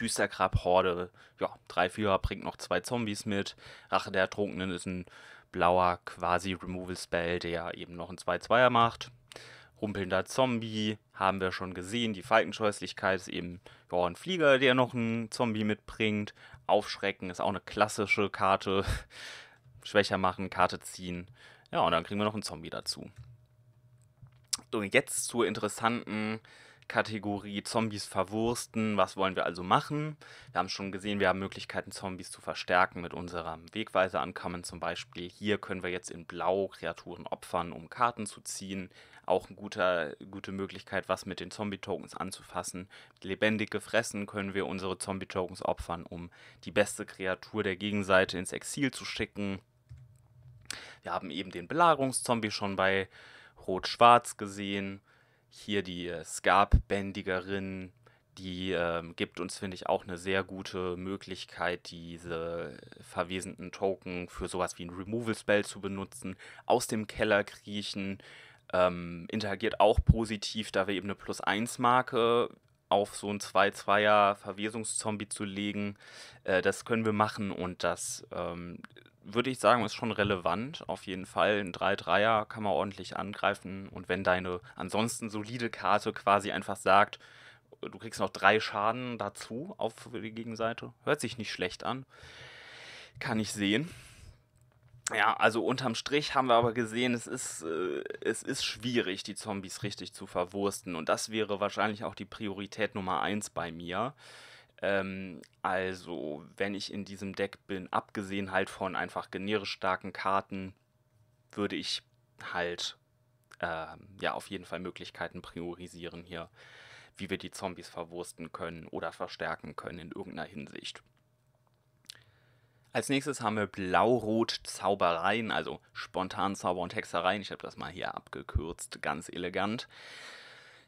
Düstergrab Horde, ja, 3-4er bringt noch zwei Zombies mit. Rache der Ertrunkenen ist ein blauer quasi Removal Spell, der eben noch ein 2-2er macht rumpelnder Zombie haben wir schon gesehen. Die Falkenscheußlichkeit ist eben ja, ein Flieger, der noch einen Zombie mitbringt. Aufschrecken ist auch eine klassische Karte. Schwächer machen, Karte ziehen. Ja, und dann kriegen wir noch einen Zombie dazu. So, jetzt zur interessanten Kategorie Zombies verwursten. Was wollen wir also machen? Wir haben schon gesehen, wir haben Möglichkeiten, Zombies zu verstärken mit unserem Wegweiser ankommen. Zum Beispiel hier können wir jetzt in Blau Kreaturen opfern, um Karten zu ziehen. Auch eine gute, gute Möglichkeit, was mit den Zombie-Tokens anzufassen. Lebendig gefressen können wir unsere Zombie-Tokens opfern, um die beste Kreatur der Gegenseite ins Exil zu schicken. Wir haben eben den Belagerungszombie schon bei Rot-Schwarz gesehen hier die äh, bändigerin die äh, gibt uns, finde ich, auch eine sehr gute Möglichkeit, diese verwesenden Token für sowas wie ein Removal-Spell zu benutzen, aus dem Keller kriechen. Ähm, interagiert auch positiv, da wir eben eine Plus-1-Marke auf so ein 2-2er Verwesungszombie zu legen. Äh, das können wir machen und das ähm, würde ich sagen, ist schon relevant. Auf jeden Fall. Ein 3-3er kann man ordentlich angreifen. Und wenn deine ansonsten solide Karte quasi einfach sagt, du kriegst noch drei Schaden dazu auf die Gegenseite, hört sich nicht schlecht an. Kann ich sehen. Ja, also unterm Strich haben wir aber gesehen, es ist, äh, es ist schwierig, die Zombies richtig zu verwursten. Und das wäre wahrscheinlich auch die Priorität Nummer 1 bei mir. Ähm, also, wenn ich in diesem Deck bin, abgesehen halt von einfach generisch starken Karten, würde ich halt äh, ja auf jeden Fall Möglichkeiten priorisieren hier, wie wir die Zombies verwursten können oder verstärken können in irgendeiner Hinsicht. Als nächstes haben wir Blau-Rot-Zaubereien, also Spontanzauber und Hexereien. Ich habe das mal hier abgekürzt, ganz elegant.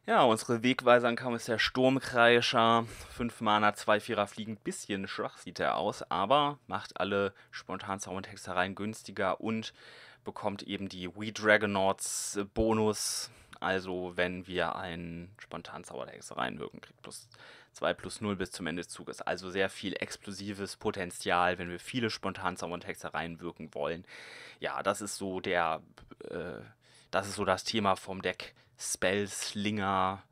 Ja, unsere Wegweiser ankam ist der Sturmkreischer. 5 Mana, 2 Vierer fliegen. Bisschen schwach sieht er aus, aber macht alle spontan Zaubertextereien günstiger und bekommt eben die We Dragonauts Bonus. Also, wenn wir einen spontan Zaubertext wirken, kriegt plus 2 plus 0 bis zum Ende des Zuges. Also sehr viel explosives Potenzial, wenn wir viele spontan Zaubertexte wirken wollen. Ja, das ist so der. Äh, das ist so das Thema vom Deck Spellslinger,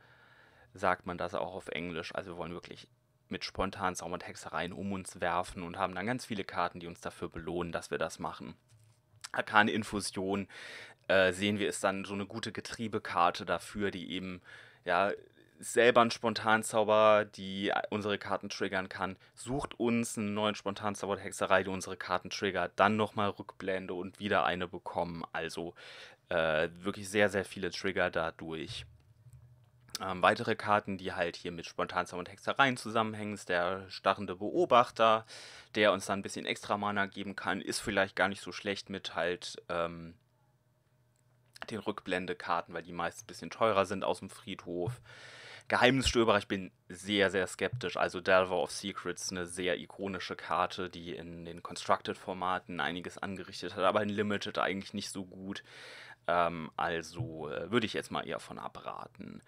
sagt man das auch auf Englisch. Also wir wollen wirklich mit spontanen Zaum und Hexereien um uns werfen und haben dann ganz viele Karten, die uns dafür belohnen, dass wir das machen. Arkane Infusion äh, sehen wir ist dann so eine gute Getriebekarte dafür, die eben ja selber einen Spontanzauber, die unsere Karten triggern kann, sucht uns einen neuen Spontanzauber der Hexerei, die unsere Karten triggert, dann nochmal Rückblende und wieder eine bekommen. Also äh, wirklich sehr, sehr viele Trigger dadurch. Ähm, weitere Karten, die halt hier mit Spontanzauber und Hexereien zusammenhängen, ist der starrende Beobachter, der uns dann ein bisschen extra Mana geben kann. Ist vielleicht gar nicht so schlecht mit halt ähm, den Rückblendekarten, weil die meist ein bisschen teurer sind aus dem Friedhof. Geheimnisstöberer, ich bin sehr, sehr skeptisch. Also Delver of Secrets, eine sehr ikonische Karte, die in den Constructed-Formaten einiges angerichtet hat, aber in Limited eigentlich nicht so gut. Ähm, also äh, würde ich jetzt mal eher von abraten.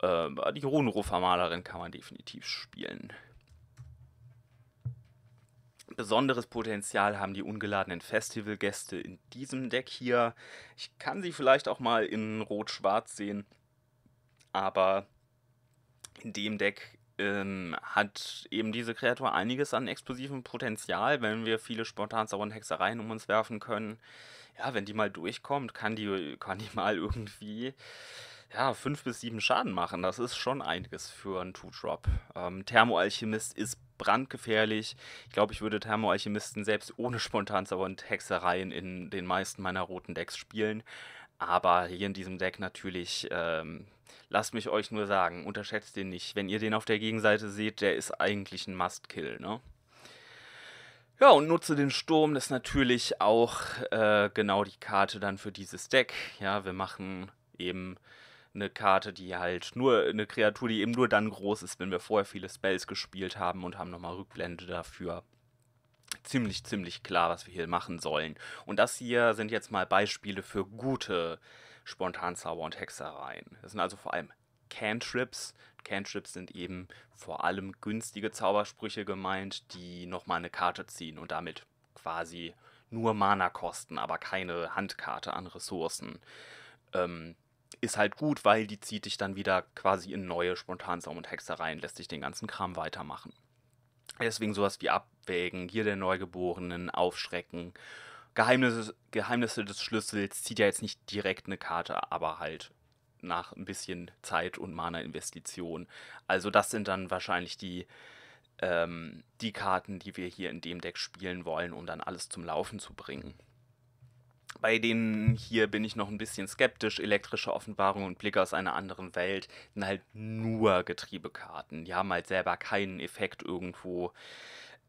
Äh, die Runenrufer Malerin kann man definitiv spielen. Besonderes Potenzial haben die ungeladenen Festivalgäste in diesem Deck hier. Ich kann sie vielleicht auch mal in Rot-Schwarz sehen, aber in dem Deck ähm, hat eben diese Kreatur einiges an explosivem Potenzial, wenn wir viele spontan sauren Hexereien um uns werfen können ja, wenn die mal durchkommt, kann die, kann die mal irgendwie ja, fünf bis sieben Schaden machen. Das ist schon einiges für einen Two-Drop. Ähm, Thermoalchemist ist brandgefährlich. Ich glaube, ich würde Thermoalchemisten selbst ohne Spontanzauber und Hexereien in den meisten meiner roten Decks spielen. Aber hier in diesem Deck natürlich, ähm, lasst mich euch nur sagen, unterschätzt den nicht. Wenn ihr den auf der Gegenseite seht, der ist eigentlich ein Must-Kill, ne? Ja, und nutze den Sturm, das ist natürlich auch äh, genau die Karte dann für dieses Deck. Ja, wir machen eben eine Karte, die halt nur eine Kreatur, die eben nur dann groß ist, wenn wir vorher viele Spells gespielt haben und haben nochmal Rückblende dafür. Ziemlich, ziemlich klar, was wir hier machen sollen. Und das hier sind jetzt mal Beispiele für gute Spontanzauber und Hexereien. Das sind also vor allem Cantrips. Cantrips sind eben vor allem günstige Zaubersprüche gemeint, die nochmal eine Karte ziehen und damit quasi nur Mana kosten, aber keine Handkarte an Ressourcen. Ähm, ist halt gut, weil die zieht dich dann wieder quasi in neue Spontansaum und Hexereien, lässt dich den ganzen Kram weitermachen. Deswegen sowas wie Abwägen, Gier der Neugeborenen, Aufschrecken. Geheimnisse, Geheimnisse des Schlüssels zieht ja jetzt nicht direkt eine Karte, aber halt nach ein bisschen Zeit und Mana-Investition. Also das sind dann wahrscheinlich die, ähm, die Karten, die wir hier in dem Deck spielen wollen, um dann alles zum Laufen zu bringen. Bei denen hier bin ich noch ein bisschen skeptisch. Elektrische Offenbarung und Blick aus einer anderen Welt sind halt nur Getriebekarten. Die haben halt selber keinen Effekt irgendwo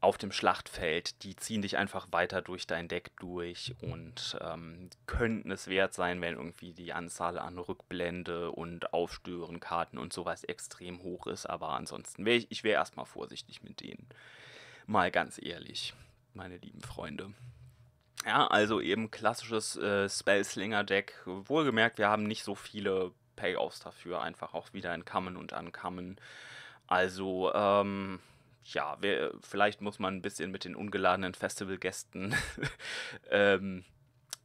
auf dem Schlachtfeld, die ziehen dich einfach weiter durch dein Deck durch und ähm, könnten es wert sein, wenn irgendwie die Anzahl an Rückblende und Aufstörenkarten und sowas extrem hoch ist. Aber ansonsten wäre ich, ich wäre erstmal vorsichtig mit denen. Mal ganz ehrlich, meine lieben Freunde. Ja, also eben klassisches äh, Spellslinger-Deck. Wohlgemerkt, wir haben nicht so viele Payoffs dafür, einfach auch wieder in Kammen und Uncommon. Also, ähm, ja, wir, vielleicht muss man ein bisschen mit den ungeladenen Festivalgästen ähm,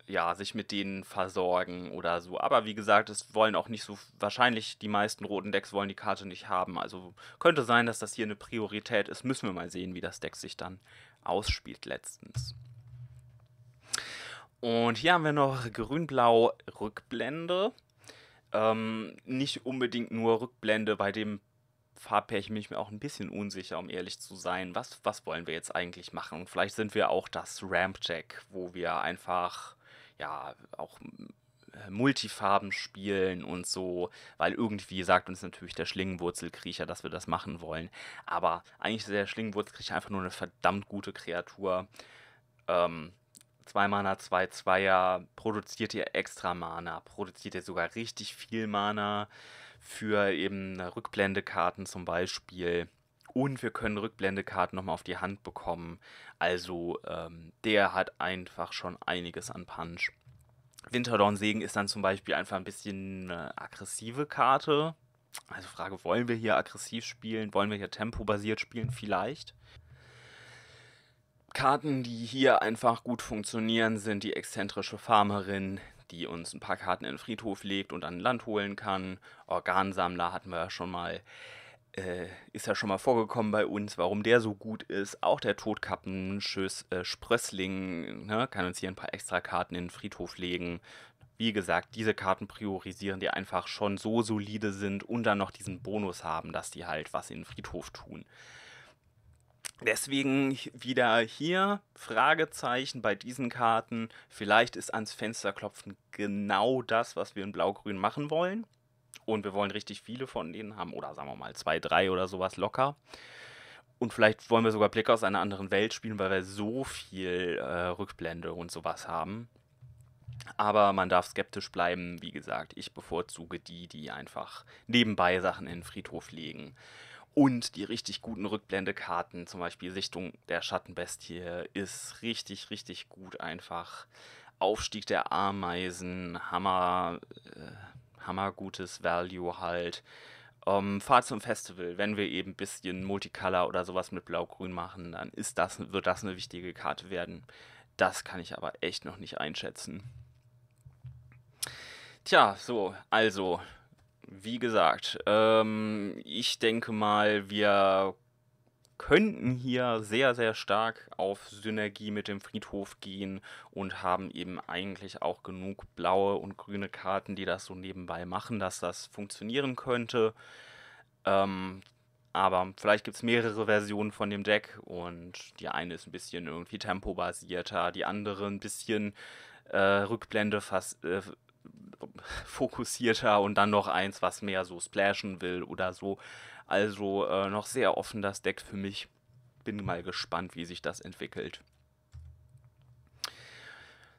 ja, sich mit denen versorgen oder so. Aber wie gesagt, es wollen auch nicht so, wahrscheinlich die meisten roten Decks wollen die Karte nicht haben. Also könnte sein, dass das hier eine Priorität ist. Müssen wir mal sehen, wie das Deck sich dann ausspielt letztens. Und hier haben wir noch grün-blau Rückblende. Ähm, nicht unbedingt nur Rückblende bei dem Farbpärchen bin ich mir auch ein bisschen unsicher, um ehrlich zu sein. Was, was wollen wir jetzt eigentlich machen? Und vielleicht sind wir auch das Ramp-Jack, wo wir einfach, ja, auch äh, Multifarben spielen und so, weil irgendwie sagt uns natürlich der Schlingenwurzelkriecher, dass wir das machen wollen. Aber eigentlich ist der Schlingenwurzelkriecher einfach nur eine verdammt gute Kreatur. Ähm, zwei Mana, zwei Zweier, produziert ihr extra Mana, produziert ihr sogar richtig viel Mana für eben äh, Rückblendekarten zum Beispiel. Und wir können Rückblendekarten nochmal auf die Hand bekommen. Also ähm, der hat einfach schon einiges an Punch. Winterdorn-Segen ist dann zum Beispiel einfach ein bisschen äh, aggressive Karte. Also Frage, wollen wir hier aggressiv spielen? Wollen wir hier tempobasiert spielen? Vielleicht. Karten, die hier einfach gut funktionieren, sind die exzentrische Farmerin, die uns ein paar Karten in den Friedhof legt und an Land holen kann. Organsammler hatten wir ja schon mal, äh, ist ja schon mal vorgekommen bei uns, warum der so gut ist. Auch der Todkappen, Schöß, äh, Sprössling, ne, kann uns hier ein paar extra Karten in den Friedhof legen. Wie gesagt, diese Karten priorisieren, die einfach schon so solide sind und dann noch diesen Bonus haben, dass die halt was in den Friedhof tun. Deswegen wieder hier Fragezeichen bei diesen Karten. Vielleicht ist ans Fenster klopfen genau das, was wir in Blau-Grün machen wollen. Und wir wollen richtig viele von denen haben. Oder sagen wir mal zwei, drei oder sowas locker. Und vielleicht wollen wir sogar Blick aus einer anderen Welt spielen, weil wir so viel äh, Rückblende und sowas haben. Aber man darf skeptisch bleiben. Wie gesagt, ich bevorzuge die, die einfach nebenbei Sachen in den Friedhof legen und die richtig guten Rückblendekarten, zum Beispiel Sichtung der Schattenbestie, ist richtig, richtig gut einfach. Aufstieg der Ameisen, Hammer, äh, Hammer gutes Value halt. Ähm, Fahrt zum Festival, wenn wir eben ein bisschen Multicolor oder sowas mit Blau-Grün machen, dann ist das, wird das eine wichtige Karte werden. Das kann ich aber echt noch nicht einschätzen. Tja, so, also, wie gesagt, ähm, ich denke mal, wir könnten hier sehr, sehr stark auf Synergie mit dem Friedhof gehen und haben eben eigentlich auch genug blaue und grüne Karten, die das so nebenbei machen, dass das funktionieren könnte. Ähm, aber vielleicht gibt es mehrere Versionen von dem Deck und die eine ist ein bisschen irgendwie tempobasierter, die andere ein bisschen äh, Rückblende fast. Äh, fokussierter und dann noch eins, was mehr so splashen will oder so. Also äh, noch sehr offen das Deck für mich. Bin mal gespannt, wie sich das entwickelt.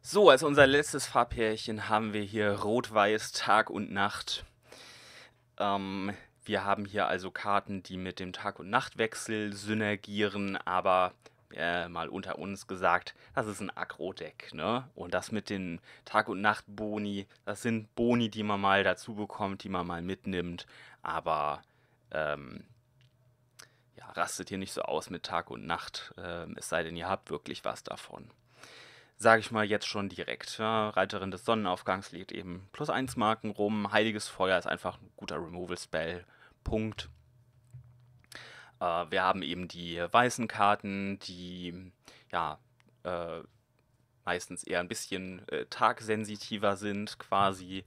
So, als unser letztes Farbpärchen haben wir hier Rot-Weiß Tag und Nacht. Ähm, wir haben hier also Karten, die mit dem Tag- und Nachtwechsel synergieren, aber äh, mal unter uns gesagt, das ist ein Agro-Deck, ne? Und das mit den Tag- und Nacht-Boni, das sind Boni, die man mal dazu bekommt, die man mal mitnimmt, aber ähm, ja, rastet hier nicht so aus mit Tag und Nacht, äh, es sei denn, ihr habt wirklich was davon. Sage ich mal jetzt schon direkt. Ja, ne? Reiterin des Sonnenaufgangs legt eben plus 1 Marken rum. Heiliges Feuer ist einfach ein guter Removal-Spell. Punkt. Äh, wir haben eben die weißen Karten, die ja äh, meistens eher ein bisschen äh, tagsensitiver sind quasi.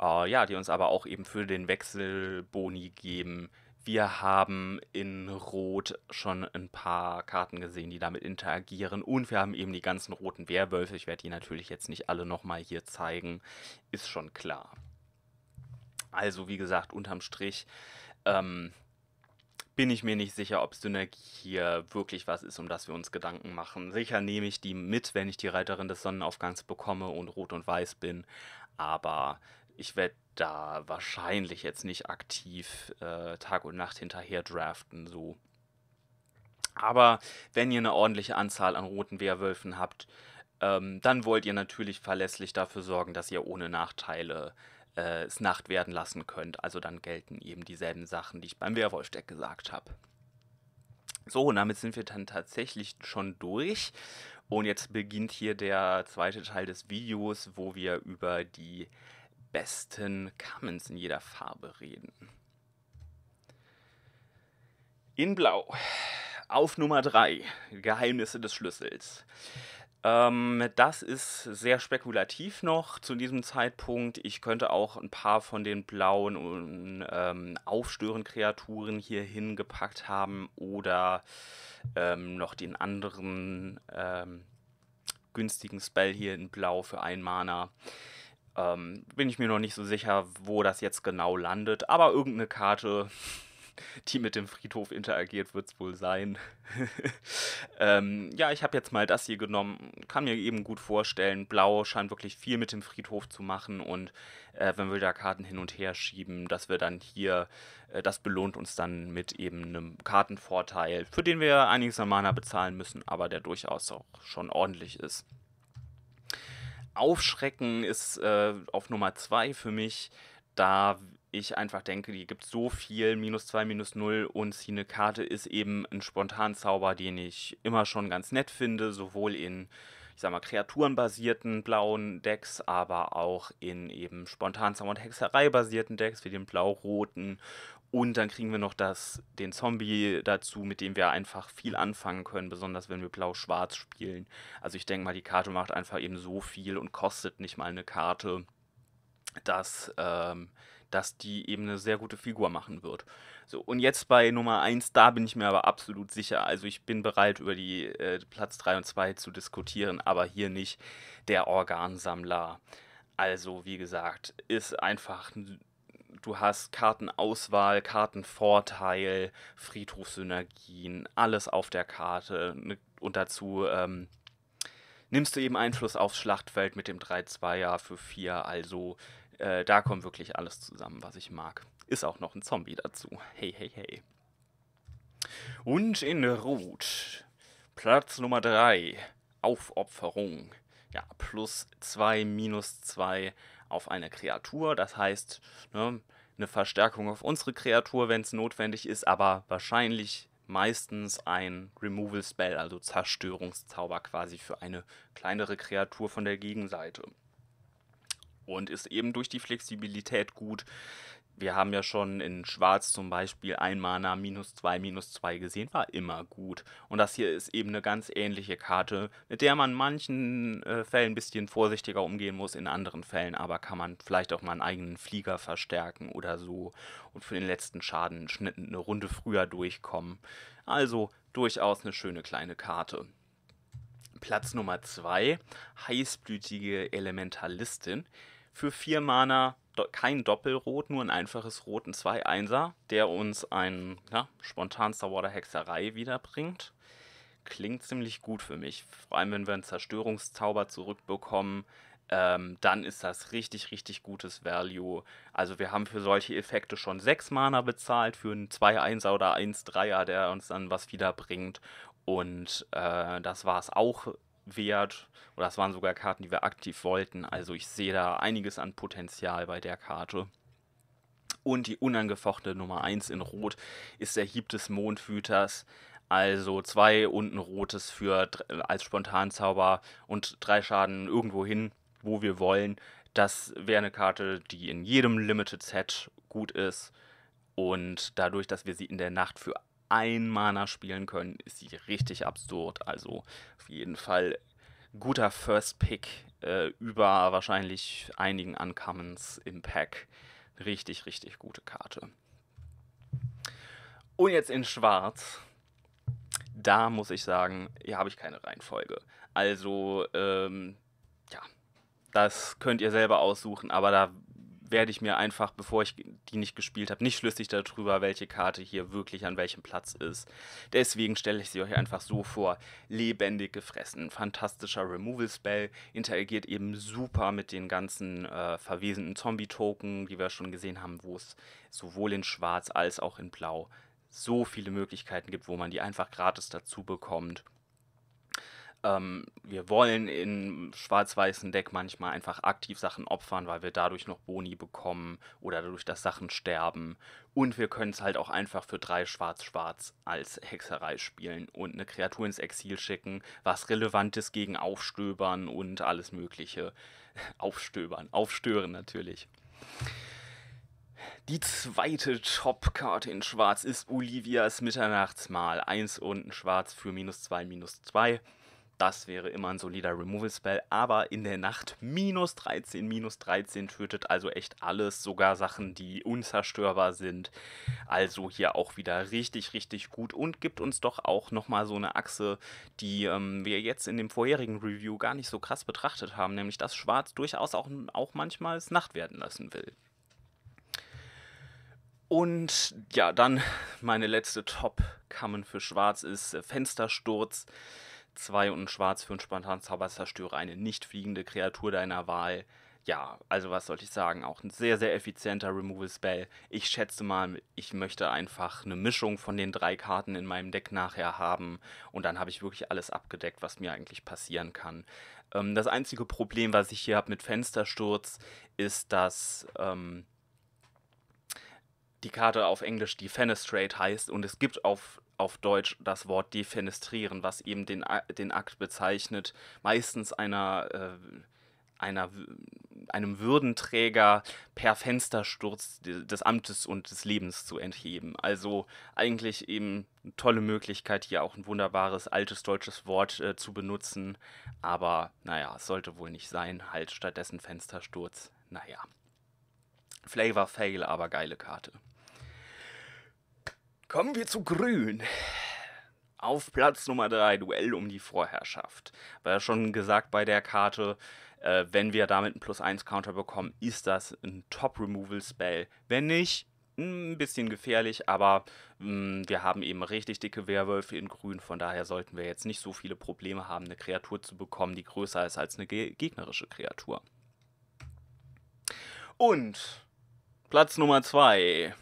Äh, ja, die uns aber auch eben für den Wechsel Boni geben, wir haben in Rot schon ein paar Karten gesehen, die damit interagieren. Und wir haben eben die ganzen roten Werwölfe. Ich werde die natürlich jetzt nicht alle nochmal hier zeigen. Ist schon klar. Also wie gesagt, unterm Strich ähm, bin ich mir nicht sicher, ob Synergie hier wirklich was ist, um das wir uns Gedanken machen. Sicher nehme ich die mit, wenn ich die Reiterin des Sonnenaufgangs bekomme und rot und weiß bin, aber ich werde da wahrscheinlich jetzt nicht aktiv äh, Tag und Nacht hinterher draften, so. Aber wenn ihr eine ordentliche Anzahl an roten Wehrwölfen habt, ähm, dann wollt ihr natürlich verlässlich dafür sorgen, dass ihr ohne Nachteile äh, es Nacht werden lassen könnt. Also dann gelten eben dieselben Sachen, die ich beim Werwolf-Deck gesagt habe. So, und damit sind wir dann tatsächlich schon durch. Und jetzt beginnt hier der zweite Teil des Videos, wo wir über die besten Commons in jeder Farbe reden. In Blau. Auf Nummer 3. Geheimnisse des Schlüssels. Ähm, das ist sehr spekulativ noch zu diesem Zeitpunkt. Ich könnte auch ein paar von den blauen und ähm, Kreaturen hier hingepackt haben oder ähm, noch den anderen ähm, günstigen Spell hier in Blau für ein Mana. Ähm, bin ich mir noch nicht so sicher, wo das jetzt genau landet, aber irgendeine Karte die mit dem Friedhof interagiert, wird es wohl sein. ähm, ja, ich habe jetzt mal das hier genommen, kann mir eben gut vorstellen. Blau scheint wirklich viel mit dem Friedhof zu machen und äh, wenn wir da Karten hin und her schieben, dass wir dann hier, äh, das belohnt uns dann mit eben einem Kartenvorteil, für den wir einiges an Mana bezahlen müssen, aber der durchaus auch schon ordentlich ist. Aufschrecken ist äh, auf Nummer 2 für mich. Da ich einfach denke, die gibt so viel, minus 2, minus 0 und sie eine Karte ist eben ein Spontanzauber, den ich immer schon ganz nett finde, sowohl in, ich sag mal, kreaturenbasierten blauen Decks, aber auch in eben Spontanzauber und Hexerei basierten Decks, wie den blau-roten. Und dann kriegen wir noch das, den Zombie dazu, mit dem wir einfach viel anfangen können, besonders wenn wir blau-schwarz spielen. Also ich denke mal, die Karte macht einfach eben so viel und kostet nicht mal eine Karte, dass... Ähm, dass die eben eine sehr gute Figur machen wird. So, und jetzt bei Nummer 1, da bin ich mir aber absolut sicher. Also ich bin bereit, über die äh, Platz 3 und 2 zu diskutieren, aber hier nicht der Organsammler. Also, wie gesagt, ist einfach. Du hast Kartenauswahl, Kartenvorteil, Friedhofssynergien, alles auf der Karte. Und dazu ähm, nimmst du eben Einfluss aufs Schlachtfeld mit dem 3-2er für 4. Also äh, da kommt wirklich alles zusammen, was ich mag. Ist auch noch ein Zombie dazu. Hey, hey, hey. Und in Rot, Platz Nummer 3, Aufopferung. Ja, plus 2, minus 2 auf eine Kreatur. Das heißt, ne, eine Verstärkung auf unsere Kreatur, wenn es notwendig ist, aber wahrscheinlich meistens ein Removal Spell, also Zerstörungszauber quasi für eine kleinere Kreatur von der Gegenseite und ist eben durch die Flexibilität gut. Wir haben ja schon in Schwarz zum Beispiel ein Mana minus 2 minus 2 gesehen, war immer gut. Und das hier ist eben eine ganz ähnliche Karte, mit der man in manchen äh, Fällen ein bisschen vorsichtiger umgehen muss, in anderen Fällen aber kann man vielleicht auch mal einen eigenen Flieger verstärken oder so und für den letzten Schaden eine Runde früher durchkommen. Also durchaus eine schöne kleine Karte. Platz Nummer 2, heißblütige Elementalistin für vier Mana kein Doppelrot, nur ein einfaches Rot, ein 2-1er, der uns ein ja, spontan Star Water Hexerei wiederbringt. Klingt ziemlich gut für mich. Vor allem, wenn wir einen Zerstörungszauber zurückbekommen, ähm, dann ist das richtig, richtig gutes Value. Also wir haben für solche Effekte schon 6 Mana bezahlt, für einen 2-1er oder 1-3er, der uns dann was wiederbringt. Und äh, das war es auch wert oder es waren sogar Karten, die wir aktiv wollten. Also ich sehe da einiges an Potenzial bei der Karte. Und die unangefochtene Nummer 1 in Rot ist der Hieb des Mondhüters. Also zwei unten rotes für als Spontanzauber und drei Schaden irgendwo hin, wo wir wollen. Das wäre eine Karte, die in jedem Limited Set gut ist. Und dadurch, dass wir sie in der Nacht für ein Mana spielen können, ist sie richtig absurd. Also auf jeden Fall guter First Pick äh, über wahrscheinlich einigen Uncommons im Pack. Richtig, richtig gute Karte. Und jetzt in Schwarz. Da muss ich sagen, hier habe ich keine Reihenfolge. Also, ähm, ja, das könnt ihr selber aussuchen, aber da werde ich mir einfach, bevor ich die nicht gespielt habe, nicht schlüssig darüber, welche Karte hier wirklich an welchem Platz ist. Deswegen stelle ich sie euch einfach so vor. Lebendig gefressen, fantastischer Removal-Spell, interagiert eben super mit den ganzen äh, verwesenden Zombie-Token, die wir schon gesehen haben, wo es sowohl in Schwarz als auch in Blau so viele Möglichkeiten gibt, wo man die einfach gratis dazu bekommt ähm, wir wollen in schwarz-weißen Deck manchmal einfach aktiv Sachen opfern, weil wir dadurch noch Boni bekommen oder dadurch, dass Sachen sterben. Und wir können es halt auch einfach für drei Schwarz-Schwarz als Hexerei spielen und eine Kreatur ins Exil schicken, was Relevantes gegen Aufstöbern und alles Mögliche. Aufstöbern, aufstören natürlich. Die zweite Top-Karte in Schwarz ist Olivias Mitternachtsmahl. Eins und ein Schwarz für minus zwei, minus zwei. Das wäre immer ein solider Removal-Spell, aber in der Nacht minus 13, minus 13 tötet also echt alles, sogar Sachen, die unzerstörbar sind. Also hier auch wieder richtig, richtig gut und gibt uns doch auch nochmal so eine Achse, die ähm, wir jetzt in dem vorherigen Review gar nicht so krass betrachtet haben, nämlich dass Schwarz durchaus auch, auch manchmal es Nacht werden lassen will. Und ja, dann meine letzte Top-Kammen für Schwarz ist äh, Fenstersturz. 2 und ein Schwarz für einen spontanen Zauberzerstörer, eine nicht fliegende Kreatur deiner Wahl. Ja, also was sollte ich sagen? Auch ein sehr, sehr effizienter Removal Spell. Ich schätze mal, ich möchte einfach eine Mischung von den drei Karten in meinem Deck nachher haben. Und dann habe ich wirklich alles abgedeckt, was mir eigentlich passieren kann. Ähm, das einzige Problem, was ich hier habe mit Fenstersturz, ist, dass. Ähm, die Karte auf Englisch die Fenestrate heißt und es gibt auf auf Deutsch das Wort defenestrieren, was eben den, den Akt bezeichnet, meistens einer, äh, einer, einem Würdenträger per Fenstersturz des Amtes und des Lebens zu entheben. Also eigentlich eben eine tolle Möglichkeit, hier auch ein wunderbares altes deutsches Wort äh, zu benutzen, aber naja, es sollte wohl nicht sein, halt stattdessen Fenstersturz, naja. Flavor Fail, aber geile Karte. Kommen wir zu Grün. Auf Platz Nummer 3, Duell um die Vorherrschaft. War ja schon gesagt bei der Karte, äh, wenn wir damit einen Plus-1-Counter bekommen, ist das ein Top-Removal-Spell. Wenn nicht, ein bisschen gefährlich, aber mh, mm, wir haben eben richtig dicke Werwölfe in Grün, von daher sollten wir jetzt nicht so viele Probleme haben, eine Kreatur zu bekommen, die größer ist als eine ge gegnerische Kreatur. Und Platz Nummer 2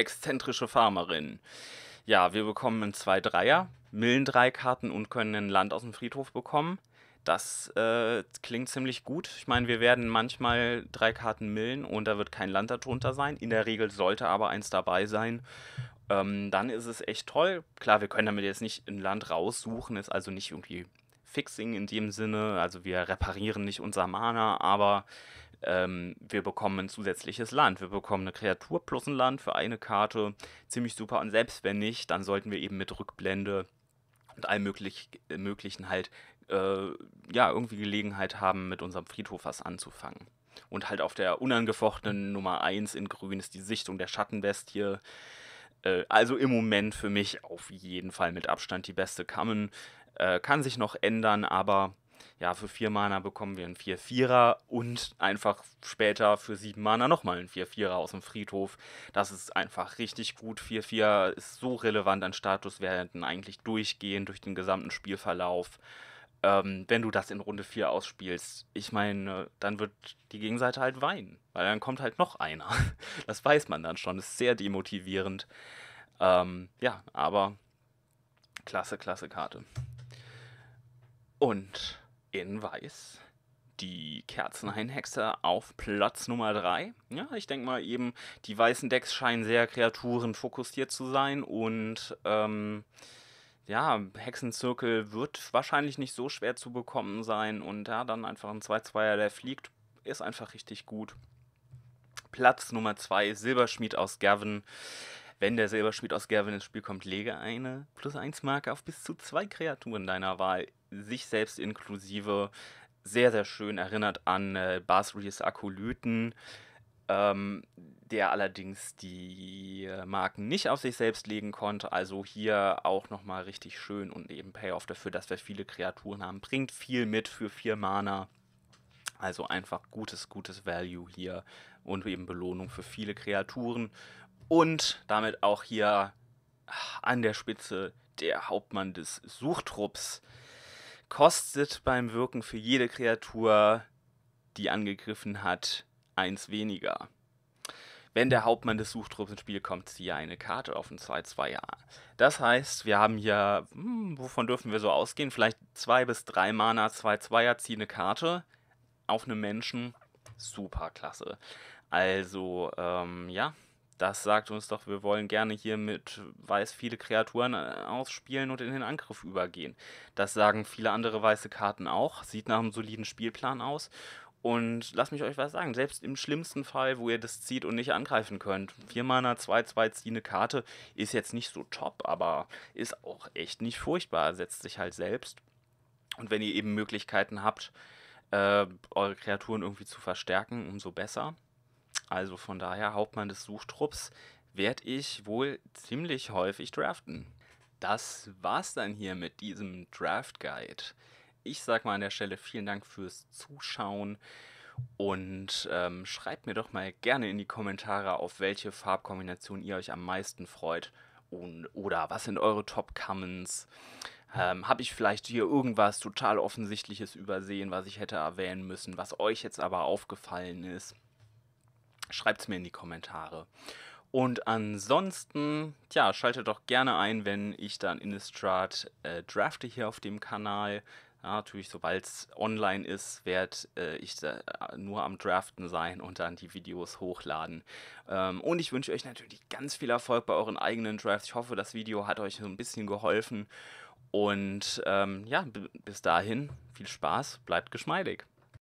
exzentrische Farmerin. Ja, wir bekommen einen 2-3er, millen drei Karten und können ein Land aus dem Friedhof bekommen. Das äh, klingt ziemlich gut. Ich meine, wir werden manchmal drei Karten millen und da wird kein Land darunter sein. In der Regel sollte aber eins dabei sein. Ähm, dann ist es echt toll. Klar, wir können damit jetzt nicht ein Land raussuchen, ist also nicht irgendwie Fixing in dem Sinne. Also wir reparieren nicht unser Mana, aber ähm, wir bekommen ein zusätzliches Land. Wir bekommen eine Kreatur plus ein Land für eine Karte. Ziemlich super. Und selbst wenn nicht, dann sollten wir eben mit Rückblende und allem möglich, äh, Möglichen halt äh, ja, irgendwie Gelegenheit haben, mit unserem Friedhof was anzufangen. Und halt auf der unangefochtenen Nummer 1 in Grün ist die Sichtung der Schattenbestie. Äh, also im Moment für mich auf jeden Fall mit Abstand die beste Common. Äh, kann sich noch ändern, aber ja, für vier Mana bekommen wir einen 4-4er und einfach später für sieben Mana nochmal einen 4-4er aus dem Friedhof. Das ist einfach richtig gut. 4-4 ist so relevant an Statuswerten, eigentlich durchgehend durch den gesamten Spielverlauf. Ähm, wenn du das in Runde 4 ausspielst, ich meine, dann wird die Gegenseite halt weinen, weil dann kommt halt noch einer. Das weiß man dann schon, ist sehr demotivierend. Ähm, ja, aber klasse, klasse Karte. Und in weiß. Die Kerzenhainhexe auf Platz Nummer 3. Ja, ich denke mal eben, die weißen Decks scheinen sehr kreaturenfokussiert zu sein und ähm, ja, Hexenzirkel wird wahrscheinlich nicht so schwer zu bekommen sein und ja, dann einfach ein 2-2er, der fliegt, ist einfach richtig gut. Platz Nummer 2, Silberschmied aus Gavin. Wenn der Silberschmied aus Gerwin ins Spiel kommt, lege eine plus 1 Marke auf bis zu zwei Kreaturen deiner Wahl, sich selbst inklusive. Sehr, sehr schön erinnert an äh, Basrius Akolyten, ähm, der allerdings die äh, Marken nicht auf sich selbst legen konnte. Also hier auch nochmal richtig schön und eben Payoff dafür, dass wir viele Kreaturen haben. Bringt viel mit für vier Mana. Also einfach gutes, gutes Value hier und eben Belohnung für viele Kreaturen. Und damit auch hier ah, an der Spitze der Hauptmann des Suchtrupps. Kostet beim Wirken für jede Kreatur, die angegriffen hat, eins weniger. Wenn der Hauptmann des Suchtrupps ins Spiel kommt, ziehe eine Karte auf ein 2-2. er Das heißt, wir haben hier, hm, wovon dürfen wir so ausgehen? Vielleicht zwei bis drei Mana 2-2er, ziehe eine Karte auf einen Menschen. Super klasse. Also, ähm, ja, das sagt uns doch, wir wollen gerne hier mit weiß viele Kreaturen äh, ausspielen und in den Angriff übergehen. Das sagen viele andere weiße Karten auch, sieht nach einem soliden Spielplan aus. Und lasst mich euch was sagen, selbst im schlimmsten Fall, wo ihr das zieht und nicht angreifen könnt, 4 Mana 2, 2 ziehende Karte ist jetzt nicht so top, aber ist auch echt nicht furchtbar, setzt sich halt selbst. Und wenn ihr eben Möglichkeiten habt, äh, eure Kreaturen irgendwie zu verstärken, umso besser. Also von daher, Hauptmann des Suchtrupps werde ich wohl ziemlich häufig draften. Das war's dann hier mit diesem Draft Guide. Ich sag mal an der Stelle vielen Dank fürs Zuschauen und ähm, schreibt mir doch mal gerne in die Kommentare, auf welche Farbkombination ihr euch am meisten freut und, oder was sind eure Top Commons. Ähm, Habe ich vielleicht hier irgendwas total Offensichtliches übersehen, was ich hätte erwähnen müssen, was euch jetzt aber aufgefallen ist? Schreibt es mir in die Kommentare. Und ansonsten, ja, schaltet doch gerne ein, wenn ich dann Innistrad äh, drafte hier auf dem Kanal. Ja, natürlich, sobald es online ist, werde äh, ich da äh, nur am Draften sein und dann die Videos hochladen. Ähm, und ich wünsche euch natürlich ganz viel Erfolg bei euren eigenen Drafts. Ich hoffe, das Video hat euch so ein bisschen geholfen. Und ähm, ja, bis dahin, viel Spaß, bleibt geschmeidig.